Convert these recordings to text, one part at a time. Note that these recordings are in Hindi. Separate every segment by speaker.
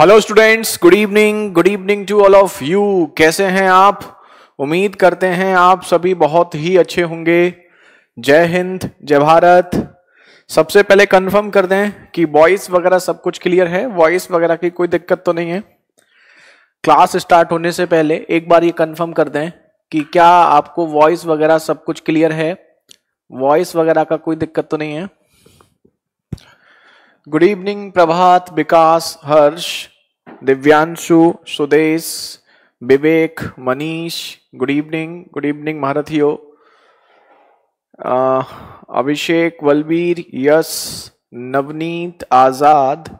Speaker 1: hello students good evening good evening to all of you कैसे हैं आप उम्मीद करते हैं आप सभी बहुत ही अच्छे होंगे जय हिंद जय भारत सबसे पहले कंफर्म कर दें कि वॉइस वगैरह सब कुछ क्लियर है वॉइस वगैरह की कोई दिक्कत तो नहीं है क्लास स्टार्ट होने से पहले एक बार ये कंफर्म कर दें कि क्या आपको वॉइस वगैरह सब कुछ क्लियर है वॉइस वगैरह का कोई दिक्कत तो नहीं है good evening Prabhat Vikas Harsh Divyanshu Sudesh Vivek Manish good evening good evening महारथियो अभिषेक बलबीर यश नवनीत आजाद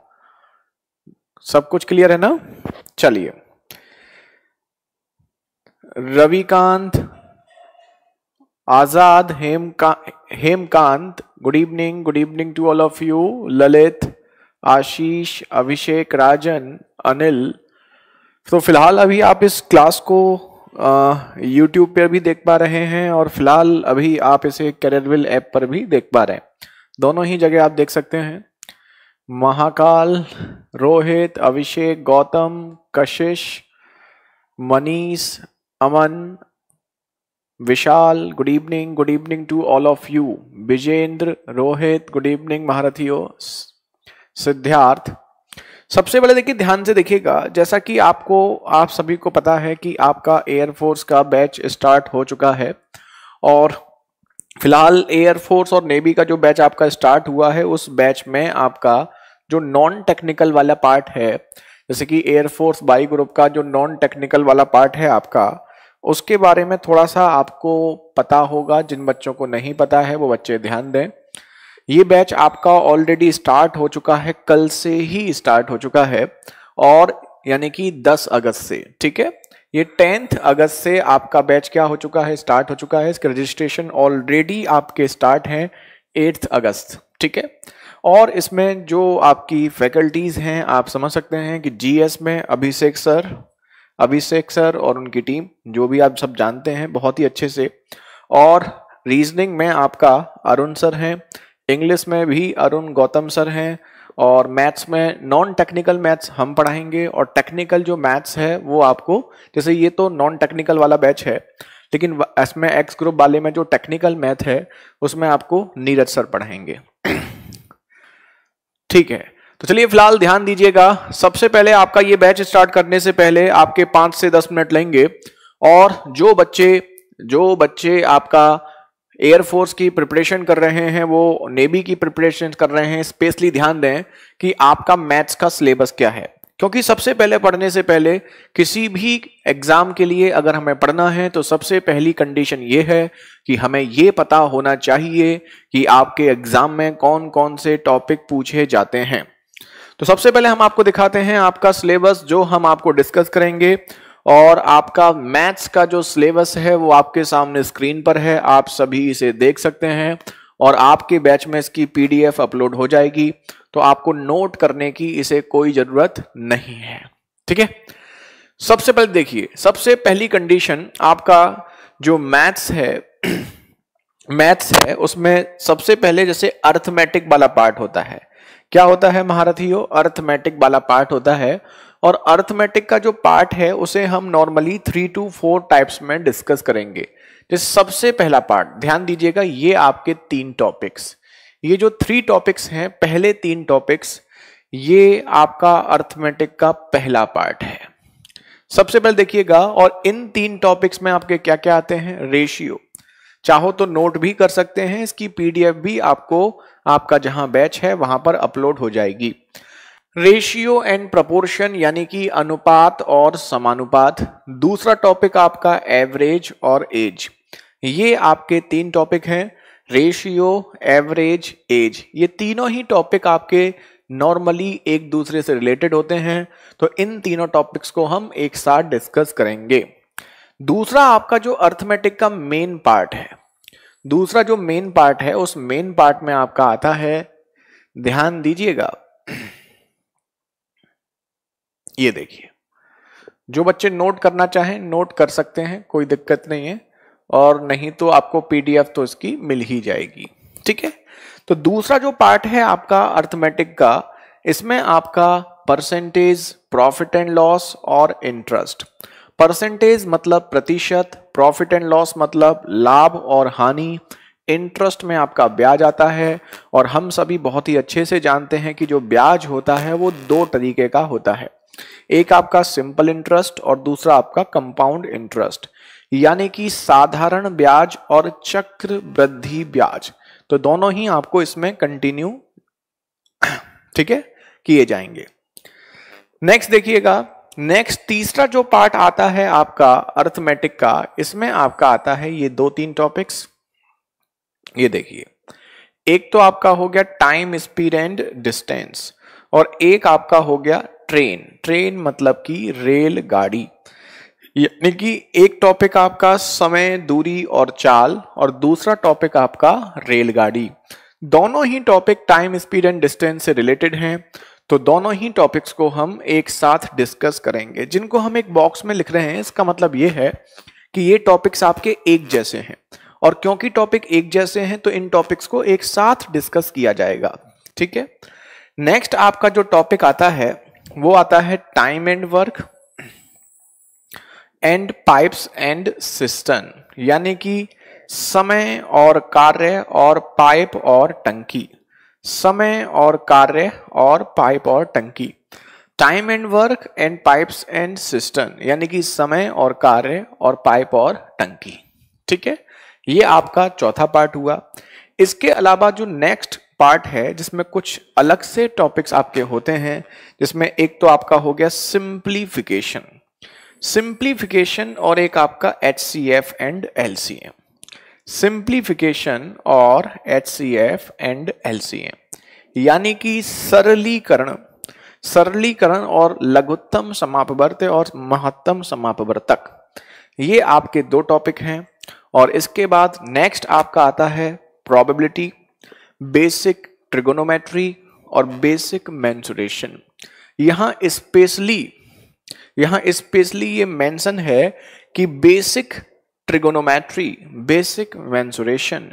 Speaker 1: सब कुछ क्लियर है ना चलिए रविकांत आजाद हेमका Hemkant good evening good evening to all of you Lalit Ashish Abhishek Rajan Anil तो फिलहाल अभी आप इस क्लास को यूट्यूब पर भी देख पा रहे हैं और फिलहाल अभी आप इसे कैरियरविल ऐप पर भी देख पा रहे हैं दोनों ही जगह आप देख सकते हैं Mahakal Rohit Abhishek Gautam Kashish Manish Aman Vishal good evening good evening to all of you Vijendra Rohit good evening महारथियो सिद्धार्थ सबसे पहले देखिए ध्यान से देखिएगा जैसा कि आपको आप सभी को पता है कि आपका एयरफोर्स का बैच स्टार्ट हो चुका है और फिलहाल एयरफोर्स और नेवी का जो बैच आपका स्टार्ट हुआ है उस बैच में आपका जो नॉन टेक्निकल वाला पार्ट है जैसे कि एयरफोर्स बाई ग्रुप का जो नॉन टेक्निकल वाला पार्ट है आपका उसके बारे में थोड़ा सा आपको पता होगा जिन बच्चों को नहीं पता है वो बच्चे ध्यान दें ये बैच आपका ऑलरेडी स्टार्ट हो चुका है कल से ही स्टार्ट हो चुका है और यानी कि 10 अगस्त से ठीक है ये टेंथ अगस्त से आपका बैच क्या हो चुका है स्टार्ट हो चुका है इसका रजिस्ट्रेशन ऑलरेडी आपके स्टार्ट हैं एट्थ अगस्त ठीक है और इसमें जो आपकी फैकल्टीज़ हैं आप समझ सकते हैं कि जीएस में अभिषेक सर अभिषेक सर और उनकी टीम जो भी आप सब जानते हैं बहुत ही अच्छे से और रीजनिंग में आपका अरुण सर हैं इंग्लिश में भी अरुण गौतम सर हैं और मैथ्स में नॉन टेक्निकल मैथ्स हम पढ़ाएंगे और टेक्निकल जो मैथ्स है वो आपको जैसे ये तो नॉन टेक्निकल वाला बैच है लेकिन इसमें एक्स ग्रुप वाले में जो टेक्निकल मैथ है उसमें आपको नीरज सर पढ़ाएंगे ठीक है तो चलिए फिलहाल ध्यान दीजिएगा सबसे पहले आपका ये बैच स्टार्ट करने से पहले आपके पांच से दस मिनट लेंगे और जो बच्चे जो बच्चे आपका एयरफोर्स की प्रिपरेशन कर रहे हैं वो नेवी की प्रिपरेशन कर रहे हैं स्पेशली ध्यान दें कि आपका मैथ्स का सिलेबस क्या है क्योंकि सबसे पहले पढ़ने से पहले किसी भी एग्जाम के लिए अगर हमें पढ़ना है तो सबसे पहली कंडीशन ये है कि हमें ये पता होना चाहिए कि आपके एग्जाम में कौन कौन से टॉपिक पूछे जाते हैं तो सबसे पहले हम आपको दिखाते हैं आपका सिलेबस जो हम आपको डिस्कस करेंगे और आपका मैथ्स का जो सिलेबस है वो आपके सामने स्क्रीन पर है आप सभी इसे देख सकते हैं और आपके बैच में इसकी पीडीएफ अपलोड हो जाएगी तो आपको नोट करने की इसे कोई जरूरत नहीं है ठीक है सबसे पहले देखिए सबसे पहली कंडीशन आपका जो मैथ्स है मैथ्स है उसमें सबसे पहले जैसे अर्थमेटिक वाला पार्ट होता है क्या होता है महारथियों अर्थमेटिक वाला पार्ट होता है और अर्थमेटिक का जो पार्ट है उसे हम normally three two four types में डिस्कस करेंगे जिस तो सबसे पहला पार्ट ध्यान दीजिएगा ये आपके तीन टॉपिक्स ये जो थ्री टॉपिक्स हैं पहले तीन टॉपिक्स ये आपका अर्थमेटिक का पहला पार्ट है सबसे पहले देखिएगा और इन तीन टॉपिक्स में आपके क्या क्या आते हैं रेशियो चाहो तो नोट भी कर सकते हैं इसकी पीडीएफ भी आपको आपका जहां बैच है वहां पर अपलोड हो जाएगी रेशियो एंड प्रपोर्शन यानी कि अनुपात और समानुपात दूसरा टॉपिक आपका एवरेज और एज ये आपके तीन टॉपिक हैं रेशियो एवरेज एज ये तीनों ही टॉपिक आपके नॉर्मली एक दूसरे से रिलेटेड होते हैं तो इन तीनों टॉपिक्स को हम एक साथ डिस्कस करेंगे दूसरा आपका जो अर्थमेटिक का मेन पार्ट है दूसरा जो मेन पार्ट है उस मेन पार्ट में आपका आता है ध्यान दीजिएगा ये देखिए जो बच्चे नोट करना चाहें नोट कर सकते हैं कोई दिक्कत नहीं है और नहीं तो आपको पीडीएफ तो इसकी मिल ही जाएगी ठीक है तो दूसरा जो पार्ट है आपका अर्थमेटिक का इसमें आपका परसेंटेज प्रॉफिट एंड लॉस और इंटरेस्ट परसेंटेज मतलब प्रतिशत प्रॉफिट एंड लॉस मतलब लाभ और हानि इंटरेस्ट में आपका ब्याज आता है और हम सभी बहुत ही अच्छे से जानते हैं कि जो ब्याज होता है वो दो तरीके का होता है एक आपका सिंपल इंटरेस्ट और दूसरा आपका कंपाउंड इंटरेस्ट यानी कि साधारण ब्याज और चक्र वृद्धि ब्याज तो दोनों ही आपको इसमें कंटिन्यू ठीक है किए जाएंगे नेक्स्ट देखिएगा नेक्स्ट तीसरा जो पार्ट आता है आपका अर्थमेटिक का इसमें आपका आता है ये दो तीन टॉपिक्स ये देखिए एक तो आपका हो गया टाइम स्पीड एंड डिस्टेंस और एक आपका हो गया ट्रेन ट्रेन मतलब कि रेलगाड़ी यानी कि एक टॉपिक आपका समय दूरी और चाल और दूसरा टॉपिक आपका रेलगाड़ी दोनों ही topic time speed and distance से रिलेटेड हैं तो दोनों ही टॉपिक्स को हम एक साथ डिस्कस करेंगे जिनको हम एक बॉक्स में लिख रहे हैं इसका मतलब ये है कि ये टॉपिक्स आपके एक जैसे हैं और क्योंकि टॉपिक एक जैसे हैं तो इन टॉपिक्स को एक साथ डिस्कस किया जाएगा ठीक है नेक्स्ट आपका जो टॉपिक आता है वो आता है time and work and pipes and cistern यानी कि समय और कार्य और पाइप और टंकी समय और कार्य और पाइप और टंकी time and work and pipes and cistern यानी कि समय और कार्य और पाइप और टंकी ठीक है ये आपका चौथा पार्ट हुआ इसके अलावा जो नेक्स्ट पार्ट है जिसमें कुछ अलग से टॉपिक्स आपके होते हैं जिसमें एक तो आपका हो गया सिंप्लीफिकेशन सिंप्लीफिकेशन और एक आपका H C F and L C M simplification और H C F and L C M यानी कि सरलीकरण सरलीकरण और लघुत्तम समापवर्त और महत्तम समापवर्तक ये आपके दो टॉपिक हैं और इसके बाद नेक्स्ट आपका आता है प्रोबेबिलिटी बेसिक ट्रिगोनोमेट्री और बेसिक मैंसुरेशन यहाँ स्पेशली यहाँ स्पेशली ये मेंशन है कि बेसिक ट्रिगोनोमेट्री बेसिक मैंसुरेशन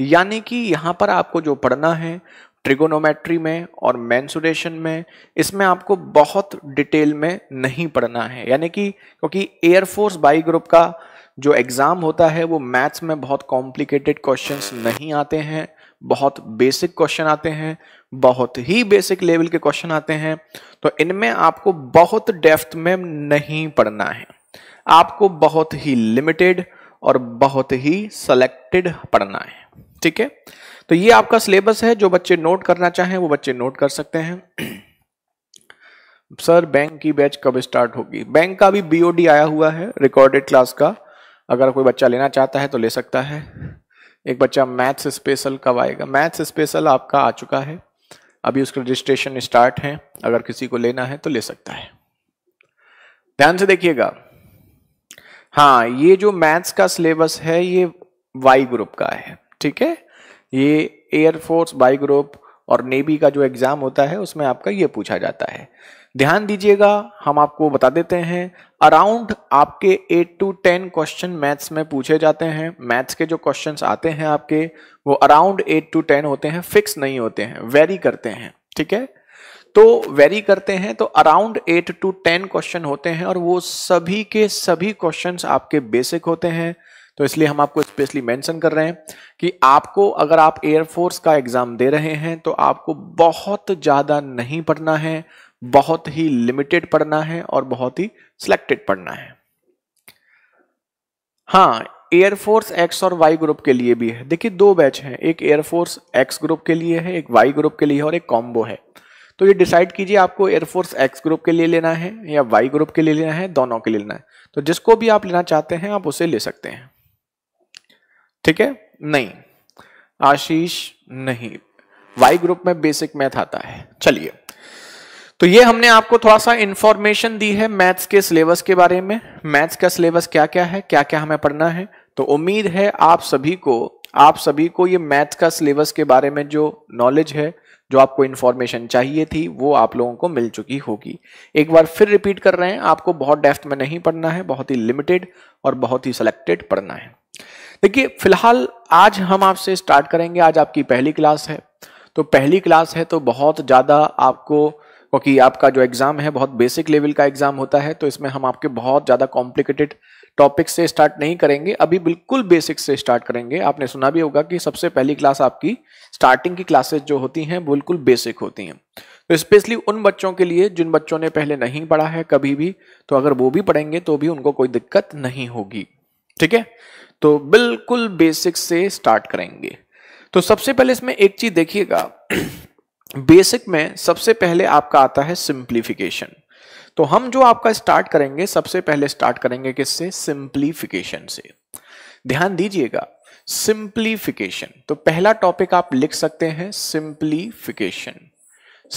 Speaker 1: यानी कि यहाँ पर आपको जो पढ़ना है ट्रिगोनोमेट्री में और मैंसुरेशन में इसमें आपको बहुत डिटेल में नहीं पढ़ना है यानी कि क्योंकि एयरफोर्स बाई ग्रुप का जो एग्ज़ाम होता है वो मैथ्स में बहुत कॉम्प्लिकेटेड क्वेश्चंस नहीं आते हैं बहुत बेसिक क्वेश्चन आते हैं बहुत ही बेसिक लेवल के क्वेश्चन आते हैं तो इनमें आपको बहुत डेफ्थ में नहीं पढ़ना है आपको बहुत ही लिमिटेड और बहुत ही सेलेक्टेड पढ़ना है ठीक है तो ये आपका सिलेबस है जो बच्चे नोट करना चाहें वो बच्चे नोट कर सकते हैं सर बैंक की बैच कब स्टार्ट होगी बैंक का भी बीओडी आया हुआ है रिकॉर्डेड क्लास का अगर कोई बच्चा लेना चाहता है तो ले सकता है एक बच्चा मैथ्स स्पेशल कब आएगा मैथ्स स्पेशल आपका आ चुका है अभी उसका रजिस्ट्रेशन स्टार्ट है अगर किसी को लेना है तो ले सकता है ध्यान से देखिएगा हाँ ये जो मैथ्स का सिलेबस है ये वाई ग्रुप का है ठीक है ये एयरफोर्स वाई ग्रुप और नेवी का जो एग्जाम होता है उसमें आपका ये पूछा जाता है ध्यान दीजिएगा हम आपको बता देते हैं अराउंड आपके 8 टू 10 क्वेश्चन मैथ्स में पूछे जाते हैं मैथ्स के जो क्वेश्चंस आते हैं आपके वो अराउंड 8 टू 10 होते हैं फिक्स नहीं होते हैं वेरी करते हैं ठीक है तो वेरी करते हैं तो around eight to ten question होते हैं और वो सभी के सभी क्वेश्चन आपके बेसिक होते हैं तो इसलिए हम आपको स्पेशली मेंशन कर रहे हैं कि आपको अगर आप एयरफोर्स का एग्ज़ाम दे रहे हैं तो आपको बहुत ज़्यादा नहीं पढ़ना है बहुत ही लिमिटेड पढ़ना है और बहुत ही सिलेक्टेड पढ़ना है हाँ एयरफोर्स एक्स और वाई ग्रुप के लिए भी है देखिए दो बैच हैं एक एयरफोर्स एक्स ग्रुप के लिए है एक वाई ग्रुप के लिए और एक कॉम्बो है तो ये डिसाइड कीजिए आपको एयरफोर्स एक्स ग्रुप के लिए लेना है या वाई ग्रुप के लिए लेना है दोनों के लिए लेना है तो जिसको भी आप लेना चाहते हैं आप उसे ले सकते हैं ठीक है नहीं आशीष नहीं वाई ग्रुप में बेसिक मैथ आता है चलिए तो ये हमने आपको थोड़ा सा इन्फॉर्मेशन दी है मैथ्स के सिलेबस के बारे में मैथ्स का सिलेबस क्या क्या है क्या क्या हमें पढ़ना है तो उम्मीद है आप सभी को आप सभी को ये मैथ्स का सिलेबस के बारे में जो नॉलेज है जो आपको इन्फॉर्मेशन चाहिए थी वो आप लोगों को मिल चुकी होगी एक बार फिर रिपीट कर रहे हैं आपको बहुत डेफ्थ में नहीं पढ़ना है बहुत ही लिमिटेड और बहुत ही सिलेक्टेड पढ़ना है देखिए फिलहाल आज हम आपसे स्टार्ट करेंगे आज आपकी पहली क्लास है तो पहली क्लास है तो बहुत ज़्यादा आपको क्योंकि आपका जो एग्ज़ाम है बहुत बेसिक लेवल का एग्ज़ाम होता है तो इसमें हम आपके बहुत ज़्यादा कॉम्प्लिकेटेड टॉपिक से स्टार्ट नहीं करेंगे अभी बिल्कुल बेसिक से स्टार्ट करेंगे आपने सुना भी होगा कि सबसे पहली क्लास आपकी स्टार्टिंग की क्लासेज जो होती हैं बिल्कुल बेसिक होती हैं तो स्पेशली उन बच्चों के लिए जिन बच्चों ने पहले नहीं पढ़ा है कभी भी तो अगर वो भी पढ़ेंगे तो भी उनको कोई दिक्कत नहीं होगी ठीक है तो बिल्कुल बेसिक से स्टार्ट करेंगे तो सबसे पहले इसमें एक चीज देखिएगा बेसिक में सबसे पहले आपका आता है सिंप्लीफिकेशन तो हम जो आपका स्टार्ट करेंगे सबसे पहले स्टार्ट करेंगे किससे सिंप्लीफिकेशन से ध्यान दीजिएगा सिंप्लीफिकेशन तो पहला टॉपिक आप लिख सकते हैं सिंप्लीफिकेशन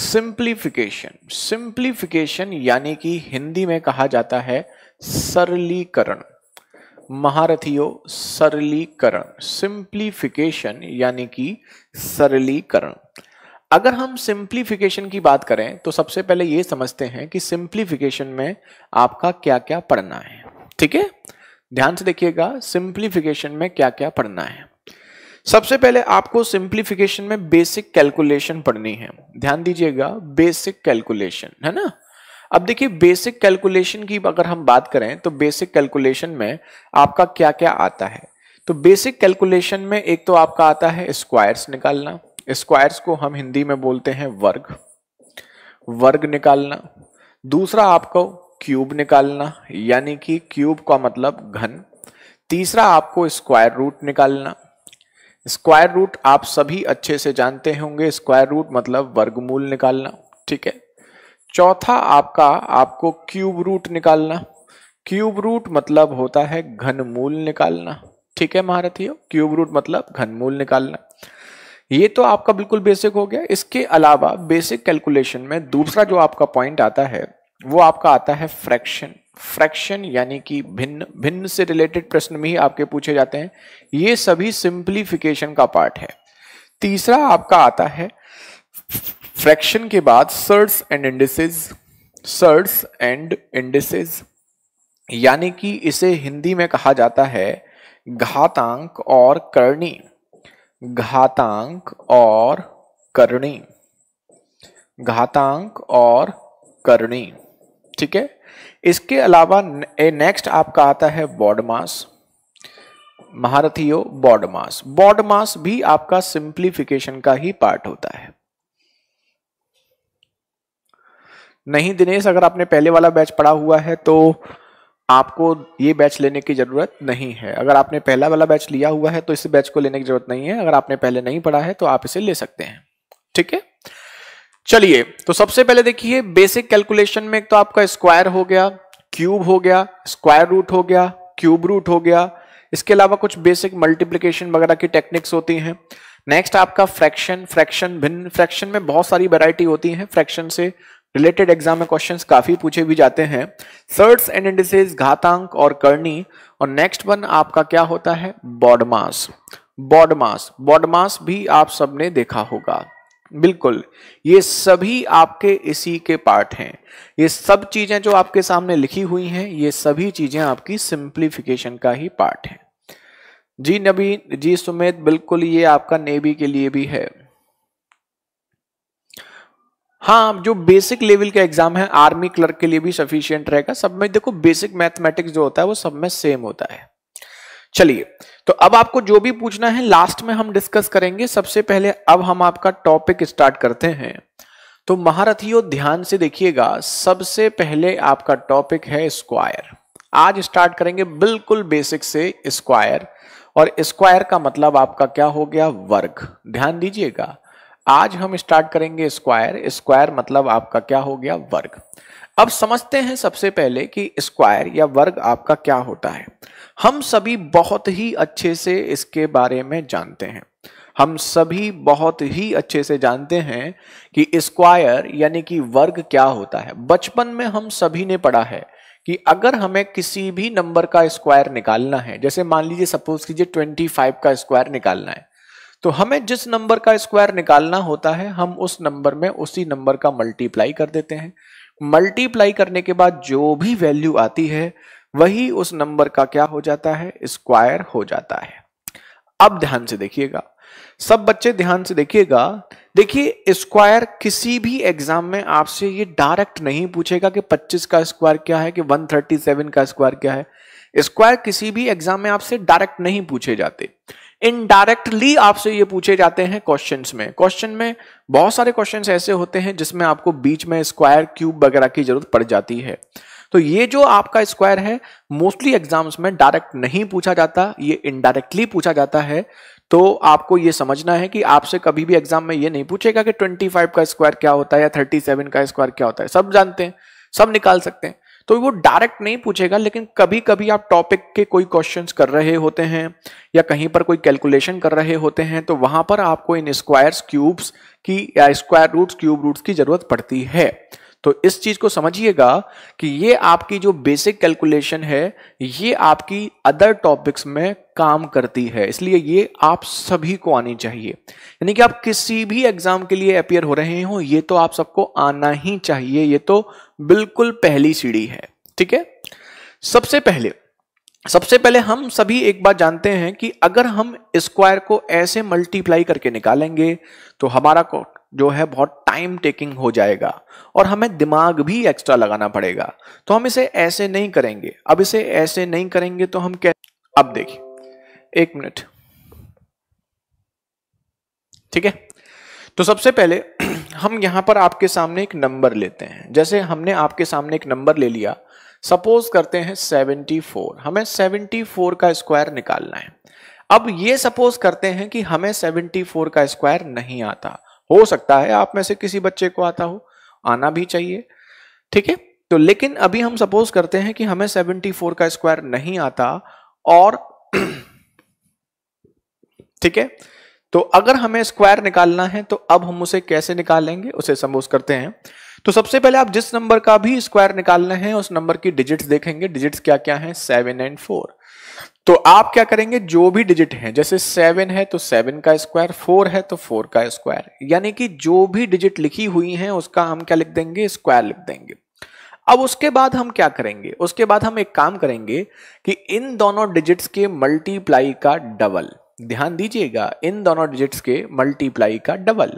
Speaker 1: सिंप्लीफिकेशन सिंप्लीफिकेशन यानी कि हिंदी में कहा जाता है सरलीकरण महारथियों सरलीकरण सिंप्लीफिकेशन यानी कि सरलीकरण अगर हम सिंप्लीफिकेशन की बात करें तो सबसे पहले ये समझते हैं कि सिंप्लीफिकेशन में आपका क्या क्या पढ़ना है ठीक है ध्यान से देखिएगा सिंप्लीफिकेशन में क्या क्या पढ़ना है सबसे पहले आपको सिंप्लीफिकेशन में बेसिक कैलकुलेशन पढ़नी है ध्यान दीजिएगा बेसिक कैलकुलेशन है ना अब देखिए बेसिक कैलकुलेशन की अगर हम बात करें तो बेसिक कैलकुलेशन में आपका क्या क्या आता है तो बेसिक कैलकुलेशन में एक तो आपका आता है स्क्वायर्स निकालना स्क्वायर्स को हम हिंदी में बोलते हैं वर्ग वर्ग निकालना दूसरा आपको क्यूब निकालना यानी कि क्यूब का मतलब घन तीसरा आपको स्क्वायर रूट निकालना स्क्वायर रूट आप सभी अच्छे से जानते होंगे स्क्वायर रूट मतलब वर्गमूल निकालना ठीक है चौथा आपका आपको क्यूब रूट निकालना क्यूब रूट मतलब होता है घनमूल निकालना ठीक है महारथियों क्यूब रूट मतलब घनमूल निकालना ये तो आपका बिल्कुल बेसिक हो गया इसके अलावा बेसिक कैलकुलेशन में दूसरा जो आपका पॉइंट आता है वो आपका आता है फ्रैक्शन फ्रैक्शन यानी कि भिन्न भिन्न से रिलेटेड प्रश्न भी आपके पूछे जाते हैं ये सभी सिंप्लीफिकेशन का पार्ट है तीसरा आपका आता है फ्रैक्शन के बाद surds and indices surds and indices यानी कि इसे हिंदी में कहा जाता है घातांक और करणी घातांक और करणी घातांक और करणी ठीक है इसके अलावा नेक्स्ट आपका आता है बॉड मास महारथियो बॉड मास बॉड मास भी आपका सिंप्लीफिकेशन का ही पार्ट होता है नहीं दिनेश अगर आपने पहले वाला बैच पढ़ा हुआ है तो आपको ये बैच लेने की ज़रूरत नहीं है अगर आपने पहला वाला बैच लिया हुआ है तो इस बैच को लेने की ज़रूरत नहीं है अगर आपने पहले नहीं पढ़ा है तो आप इसे ले सकते हैं ठीक है चलिए तो सबसे पहले देखिए बेसिक कैलकुलेशन में एक तो आपका स्क्वायर हो गया क्यूब हो गया स्क्वायर रूट हो गया क्यूब रूट हो गया इसके अलावा कुछ बेसिक मल्टीप्लीकेशन वगैरह की टेक्निक्स होती हैं नेक्स्ट आपका फ्रैक्शन फ्रैक्शन भिन्न फ्रैक्शन में बहुत सारी वैरायटी होती है फ्रैक्शन से रिलेटेड एग्जाम में क्वेश्चंस काफी पूछे भी जाते हैं सर्ट्स एंड इंडिसेस घातांक और करनी और नेक्स्ट वन आपका क्या होता है बॉडमास बॉडमास बॉडमास भी आप सबने देखा होगा बिल्कुल ये सभी आपके इसी के पार्ट हैं ये सब चीजें जो आपके सामने लिखी हुई हैं ये सभी चीजें आपकी सिंप्लीफिकेशन का ही पार्ट है जी नबी जी सुमेत बिल्कुल ये आपका नेवी के लिए भी है हाँ जो बेसिक लेवल का एग्जाम है आर्मी क्लर्क के लिए भी सफिशियंट रहेगा सब में देखो बेसिक मैथमेटिक्स जो होता है वो सब में सेम होता है चलिए तो अब आपको जो भी पूछना है लास्ट में हम डिस्कस करेंगे सबसे पहले अब हम आपका टॉपिक स्टार्ट करते हैं तो महारथियों ध्यान से देखिएगा सबसे पहले आपका टॉपिक है स्क्वायर आज स्टार्ट करेंगे बिल्कुल बेसिक से स्क्वायर और स्क्वायर का मतलब आपका क्या हो गया वर्ग ध्यान दीजिएगा आज हम स्टार्ट करेंगे स्क्वायर स्क्वायर मतलब आपका क्या हो गया वर्ग अब समझते हैं सबसे पहले कि स्क्वायर या वर्ग आपका क्या होता है हम सभी बहुत ही अच्छे से इसके बारे में जानते हैं हम सभी बहुत ही अच्छे से जानते हैं कि स्क्वायर यानी कि वर्ग क्या होता है बचपन में हम सभी ने पढ़ा है कि अगर हमें किसी भी नंबर का स्क्वायर निकालना है जैसे मान लीजिए सपोज कीजिए 25 का स्क्वायर निकालना है तो हमें जिस नंबर का स्क्वायर निकालना होता है हम उस नंबर में उसी नंबर का मल्टीप्लाई कर देते हैं मल्टीप्लाई करने के बाद जो भी वैल्यू आती है वही उस नंबर का क्या हो जाता है स्क्वायर हो जाता है अब ध्यान से देखिएगा सब बच्चे ध्यान से देखिएगा देखिए स्क्वायर किसी भी एग्जाम में आपसे ये डायरेक्ट नहीं पूछेगा कि 25 का स्क्वायर क्या है कि 137 का स्क्वायर क्या है स्क्वायर किसी भी एग्जाम में आपसे डायरेक्ट नहीं पूछे जाते इनडायरेक्टली आपसे ये पूछे जाते हैं क्वेश्चंस में क्वेश्चन में बहुत सारे क्वेश्चंस ऐसे होते हैं जिसमें आपको बीच में स्क्वायर क्यूब वगैरह की जरूरत पड़ जाती है तो ये जो आपका स्क्वायर है मोस्टली एग्जाम्स में डायरेक्ट नहीं पूछा जाता ये इनडायरेक्टली पूछा जाता है तो आपको ये समझना है कि आपसे कभी भी एग्जाम में ये नहीं पूछेगा कि 25 का स्क्वायर क्या होता है या 37 का स्क्वायर क्या होता है सब जानते हैं सब निकाल सकते हैं तो वो डायरेक्ट नहीं पूछेगा लेकिन कभी कभी आप टॉपिक के कोई क्वेश्चंस कर रहे होते हैं या कहीं पर कोई कैलकुलेशन कर रहे होते हैं तो वहां पर आपको इन स्क्वायर्स क्यूब्स की या स्क्वायर रूट्स क्यूब रूट्स की जरूरत पड़ती है तो इस चीज को समझिएगा कि ये आपकी जो बेसिक कैलकुलेशन है ये आपकी अदर टॉपिक्स में काम करती है इसलिए ये आप सभी को आनी चाहिए यानी कि आप किसी भी एग्जाम के लिए अपियर हो रहे हो ये तो आप सबको आना ही चाहिए ये तो बिल्कुल पहली सीढ़ी है ठीक है सबसे पहले सबसे पहले हम सभी एक बात जानते हैं कि अगर हम स्क्वायर को ऐसे मल्टीप्लाई करके निकालेंगे तो हमारा जो है बहुत टाइम टेकिंग हो जाएगा और हमें दिमाग भी एक्स्ट्रा लगाना पड़ेगा तो हम इसे ऐसे नहीं करेंगे अब इसे ऐसे नहीं करेंगे तो हम क्या अब देखिए एक मिनट ठीक है तो सबसे पहले हम यहां पर आपके सामने एक नंबर लेते हैं जैसे हमने आपके सामने एक नंबर ले लिया सपोज करते हैं 74 हमें 74 का स्क्वायर निकालना है अब ये सपोज करते हैं कि हमें 74 का स्क्वायर नहीं आता हो सकता है आप में से किसी बच्चे को आता हो आना भी चाहिए ठीक है तो लेकिन अभी हम सपोज करते हैं कि हमें 74 का स्क्वायर नहीं आता और ठीक है तो अगर हमें स्क्वायर निकालना है तो अब हम उसे कैसे निकालेंगे उसे सपोज करते हैं तो सबसे पहले आप जिस नंबर का भी स्क्वायर निकालना है उस नंबर की डिजिट्स देखेंगे डिजिट्स क्या क्या है सेवन एंड फोर तो आप क्या करेंगे जो भी डिजिट है जैसे सेवन है तो सेवन का स्क्वायर फोर है तो फोर का स्क्वायर यानी कि जो भी डिजिट लिखी हुई है उसका हम क्या लिख देंगे स्क्वायर लिख देंगे अब उसके बाद हम क्या करेंगे उसके बाद हम एक काम करेंगे कि इन दोनों डिजिट्स के मल्टीप्लाई का डबल ध्यान दीजिएगा इन दोनों डिजिट्स के मल्टीप्लाई का double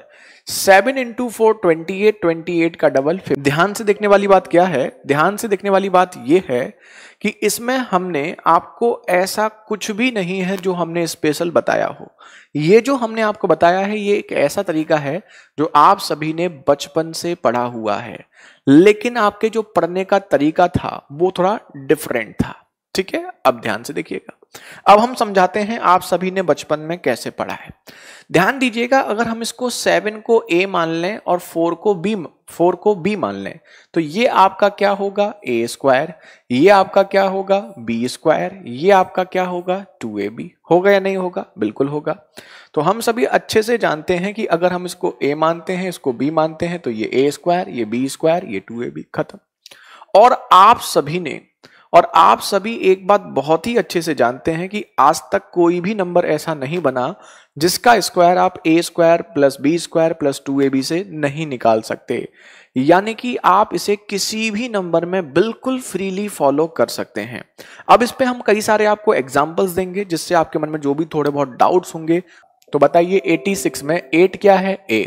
Speaker 1: seven into four twenty eight twenty eight का डबल फिर ध्यान से देखने वाली बात क्या है ध्यान से देखने वाली बात यह है कि इसमें हमने आपको ऐसा कुछ भी नहीं है जो हमने स्पेशल बताया हो ये जो हमने आपको बताया है ये एक ऐसा तरीका है जो आप सभी ने बचपन से पढ़ा हुआ है लेकिन आपके जो पढ़ने का तरीका था वो थोड़ा डिफरेंट था ठीक है अब ध्यान से देखिएगा अब हम समझाते हैं आप सभी ने बचपन में कैसे पढ़ा है ध्यान दीजिएगा अगर हम इसको सेवन को ए मान लें और फोर को बी फोर को बी मान लें तो ये आपका क्या होगा ए स्क्वायर ये आपका क्या होगा बी स्क्वायर ये आपका क्या होगा टू ए बी होगा या नहीं होगा बिल्कुल होगा तो हम सभी अच्छे से जानते हैं कि अगर हम इसको ए मानते हैं इसको बी मानते हैं तो ये ए स्क्वायर ये बी स्क्वायर ये टू ए बी खत्म और आप सभी ने और आप सभी एक बात बहुत ही अच्छे से जानते हैं कि आज तक कोई भी नंबर ऐसा नहीं बना जिसका स्क्वायर आप A square plus B square plus two A B से नहीं निकाल सकते यानी कि आप इसे किसी भी नंबर में बिल्कुल फ्रीली फॉलो कर सकते हैं अब इस पे हम कई सारे आपको एग्जाम्पल्स देंगे जिससे आपके मन में जो भी थोड़े बहुत डाउट्स होंगे तो बताइए 86 में 8 क्या है ए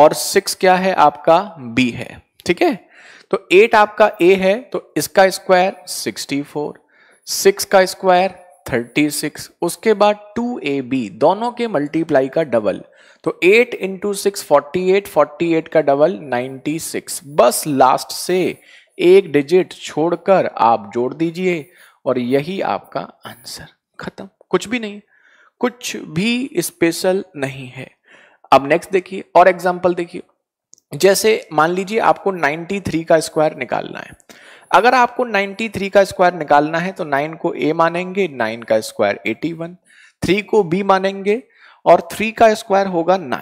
Speaker 1: और 6 क्या है आपका बी है ठीक है तो एट आपका ए है तो इसका स्क्वायर सिक्सटी फोर सिक्स का स्क्वायर थर्टी सिक्स उसके बाद टू ए बी दोनों के मल्टीप्लाई का डबल तो eight into six forty eight forty eight का डबल नाइनटी सिक्स बस लास्ट से एक डिजिट छोड़कर आप जोड़ दीजिए और यही आपका आंसर खत्म कुछ भी नहीं कुछ भी स्पेशल नहीं है अब नेक्स्ट देखिए और एग्जाम्पल देखिए जैसे मान लीजिए आपको 93 का स्क्वायर निकालना है अगर आपको 93 का स्क्वायर निकालना है तो 9 को ए मानेंगे 9 का स्क्वायर 81, 3 को बी मानेंगे और 3 का स्क्वायर होगा 9,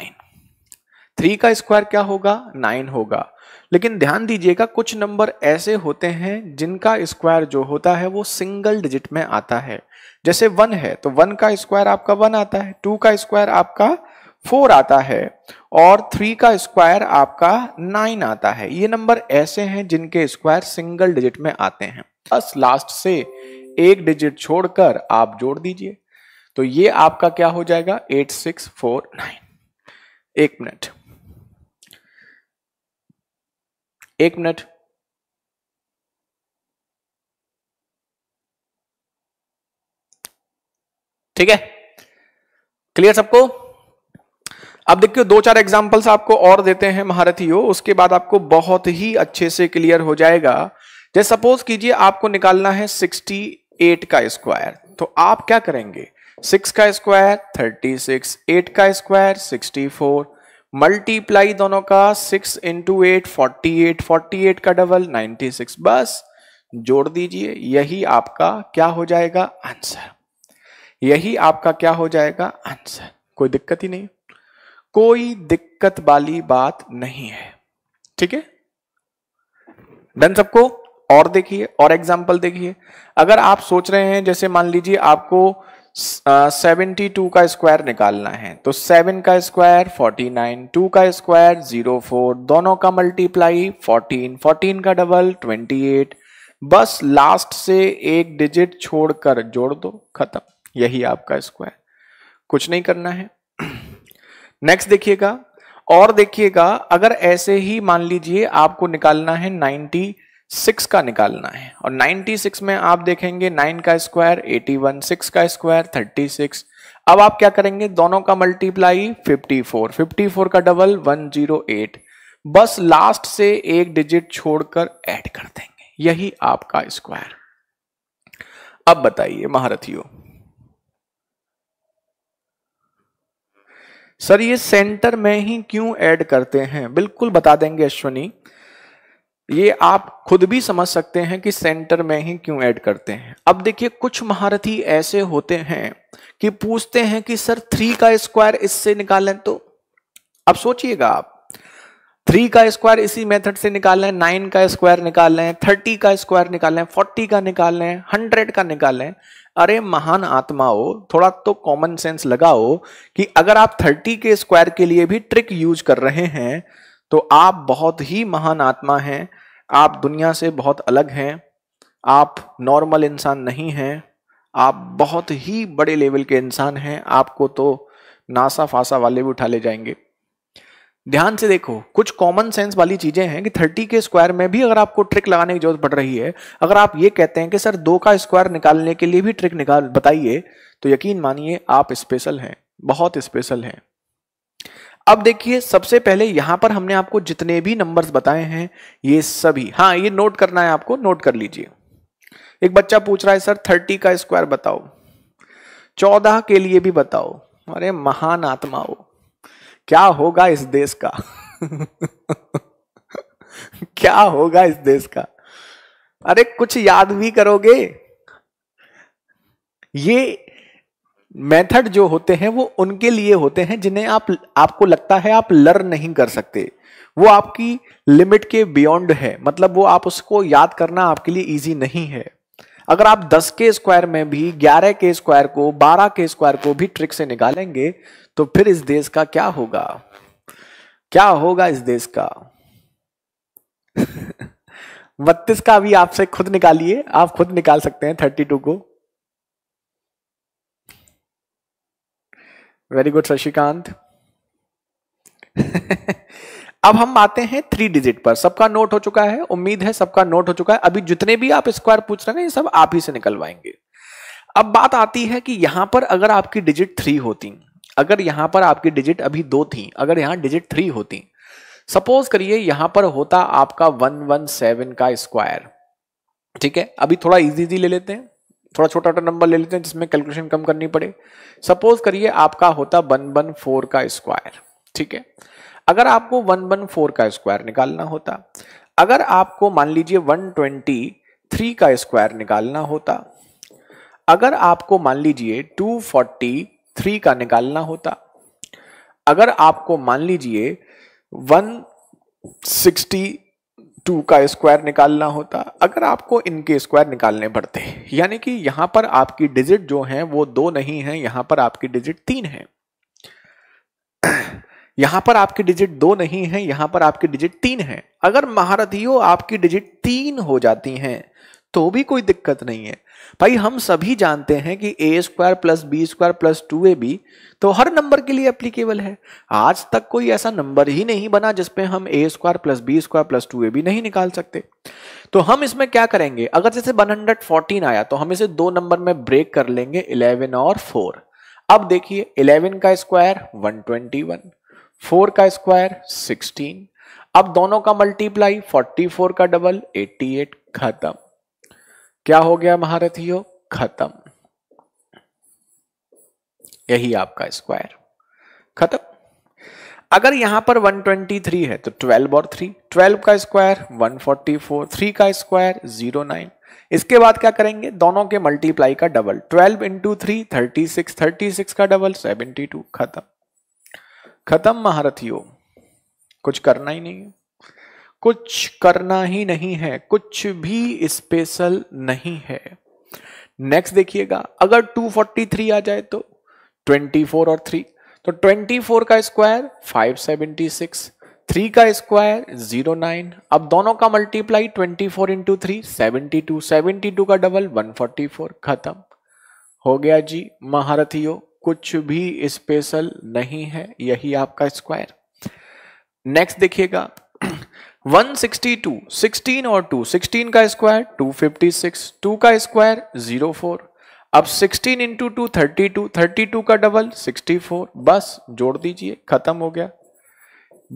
Speaker 1: 3 का स्क्वायर क्या होगा 9 होगा लेकिन ध्यान दीजिएगा कुछ नंबर ऐसे होते हैं जिनका स्क्वायर जो होता है वो सिंगल डिजिट में आता है जैसे वन है तो वन का स्क्वायर आपका वन आता है टू का स्क्वायर आपका फोर आता है और थ्री का स्क्वायर आपका नाइन आता है ये नंबर ऐसे हैं जिनके स्क्वायर सिंगल डिजिट में आते हैं बस लास्ट से एक डिजिट छोड़कर आप जोड़ दीजिए तो ये आपका क्या हो जाएगा एट सिक्स फोर नाइन एक मिनट एक मिनट ठीक है क्लियर सबको अब देखिए दो चार एग्जाम्पल्स आपको और देते हैं महारथियों उसके बाद आपको बहुत ही अच्छे से क्लियर हो जाएगा जैसे सपोज कीजिए आपको निकालना है 68 का स्क्वायर तो आप क्या करेंगे 6 का स्क्वायर 36 8 का स्क्वायर 64 मल्टीप्लाई दोनों का 6 इंटू एट फोर्टी फोर्टी का डबल 96 बस जोड़ दीजिए यही आपका क्या हो जाएगा आंसर यही आपका क्या हो जाएगा आंसर कोई दिक्कत ही नहीं कोई दिक्कत वाली बात नहीं है ठीक है डन सबको और देखिए और एग्जाम्पल देखिए अगर आप सोच रहे हैं जैसे मान लीजिए आपको सेवेंटी टू का स्क्वायर निकालना है तो सेवन का स्क्वायर फोर्टी नाइन टू का स्क्वायर जीरो फोर दोनों का मल्टीप्लाई फोर्टीन फोर्टीन का डबल ट्वेंटी एट बस लास्ट से एक डिजिट छोड़कर जोड़ दो खत्म यही आपका स्क्वायर कुछ नहीं करना है नेक्स्ट देखिएगा और देखिएगा अगर ऐसे ही मान लीजिए आपको निकालना है 96 का निकालना है और 96 में आप देखेंगे 9 का स्क्वायर 81 6 का स्क्वायर 36 अब आप क्या करेंगे दोनों का मल्टीप्लाई 54 54 का डबल 108 बस लास्ट से एक डिजिट छोड़कर ऐड कर देंगे यही आपका स्क्वायर अब बताइए महारथियों सर ये सेंटर में ही क्यों ऐड करते हैं बिल्कुल बता देंगे अश्वनी ये आप खुद भी समझ सकते हैं कि सेंटर में ही क्यों ऐड करते हैं अब देखिए कुछ महारथी ऐसे होते हैं कि पूछते हैं कि सर थ्री का स्क्वायर इससे निकालें तो अब सोचिएगा आप थ्री का स्क्वायर इसी मेथड से निकाल लें नाइन का स्क्वायर निकाल लें थर्टी का स्क्वायर निकालें फोर्टी का निकाल लें हंड्रेड का निकाल लें अरे महान आत्माओं थोड़ा तो कॉमन सेंस लगाओ कि अगर आप 30 के स्क्वायर के लिए भी ट्रिक यूज कर रहे हैं तो आप बहुत ही महान आत्मा हैं आप दुनिया से बहुत अलग हैं आप नॉर्मल इंसान नहीं हैं आप बहुत ही बड़े लेवल के इंसान हैं आपको तो नासा फासा वाले भी उठा ले जाएंगे ध्यान से देखो कुछ कॉमन सेंस वाली चीजें हैं कि थर्टी के स्क्वायर में भी अगर आपको ट्रिक लगाने की जरूरत पड़ रही है अगर आप ये कहते हैं कि सर दो का स्क्वायर निकालने के लिए भी ट्रिक निकाल बताइए तो यकीन मानिए आप स्पेशल हैं बहुत स्पेशल हैं अब देखिए सबसे पहले यहां पर हमने आपको जितने भी नंबर्स बताए हैं ये सभी हाँ ये नोट करना है आपको नोट कर लीजिए एक बच्चा पूछ रहा है सर थर्टी का स्क्वायर बताओ चौदह के लिए भी बताओ अरे महान आत्मा हो क्या होगा इस देश का क्या होगा इस देश का अरे कुछ याद भी करोगे ये मेथड जो होते हैं वो उनके लिए होते हैं जिन्हें आप आपको लगता है आप लर्न नहीं कर सकते वो आपकी लिमिट के बियॉन्ड है मतलब वो आप उसको याद करना आपके लिए इजी नहीं है अगर आप 10 के स्क्वायर में भी 11 के स्क्वायर को 12 के स्क्वायर को भी ट्रिक से निकालेंगे तो फिर इस देश का क्या होगा क्या होगा इस देश का बत्तीस का भी आपसे खुद निकालिए आप खुद निकाल सकते हैं थर्टी टू को वेरी गुड शशिकांत अब हम आते हैं थ्री डिजिट पर सबका नोट हो चुका है उम्मीद है सबका नोट हो चुका है अभी जितने भी आप स्क्वायर पूछ रहे हैं ये सब आप ही से निकलवाएंगे अब बात आती है कि यहां पर अगर आपकी डिजिट थ्री होती अगर यहां पर आपकी डिजिट अभी दो थी अगर यहां डिजिट थ्री होती सपोज करिए यहां पर होता आपका वन वन सेवन का स्क्वायर ठीक है अभी थोड़ा इजी इजी ले लेते हैं थोड़ा छोटा छोटा नंबर ले लेते हैं जिसमें कैलकुलेशन कम करनी पड़े सपोज करिए आपका होता वन वन फोर का स्क्वायर ठीक है अगर आपको वन वन फोर का स्क्वायर निकालना होता अगर आपको मान लीजिए वन ट्वेंटी थ्री का स्क्वायर निकालना होता अगर आपको मान लीजिए टू फोर्टी थ्री का निकालना होता अगर आपको मान लीजिए वन सिक्सटी टू का स्क्वायर निकालना होता अगर आपको इनके स्क्वायर निकालने पड़ते यानी कि यहां पर आपकी डिजिट जो है वो दो नहीं है यहां पर आपकी डिजिट तीन है यहां पर आपकी डिजिट दो नहीं है यहां पर आपकी डिजिट तीन है अगर महारथियों आपकी डिजिट तीन हो जाती हैं तो भी कोई दिक्कत नहीं है भाई हम सभी जानते हैं कि A square plus B square plus two A B तो हर नंबर के लिए एप्लीकेबल है आज तक कोई ऐसा नंबर ही नहीं बना जिसपे हम A square plus B square plus two A B नहीं निकाल सकते तो हम इसमें क्या करेंगे अगर जैसे 114 आया तो हम इसे दो नंबर में ब्रेक कर लेंगे 11 और 4 अब देखिए 11 का स्क्वायर 121 4 का स्क्वायर 16 अब दोनों का मल्टीप्लाई 44 का डबल 88 खत्म क्या हो गया महारथियों खत्म यही आपका स्क्वायर खत्म अगर यहां पर 123 है तो 12 और 3 12 का स्क्वायर 144 3 का स्क्वायर 09 इसके बाद क्या करेंगे दोनों के मल्टीप्लाई का double 12 into three thirty six thirty six का डबल 72 खत्म खत्म महारथियों कुछ करना ही नहीं है कुछ करना ही नहीं है कुछ भी स्पेशल नहीं है नेक्स्ट देखिएगा अगर 243 आ जाए तो 24 और 3 तो 24 का स्क्वायर 576 3 का स्क्वायर 09 अब दोनों का multiply 24 four into three seventy two का डबल 144 खत्म हो गया जी महारथियो कुछ भी स्पेशल नहीं है यही आपका स्क्वायर नेक्स्ट देखिएगा 162 16 और 2 16 का स्क्वायर 256 2 का स्क्वायर 04 अब 16 into two thirty two thirty two का डबल 64 बस जोड़ दीजिए खत्म हो गया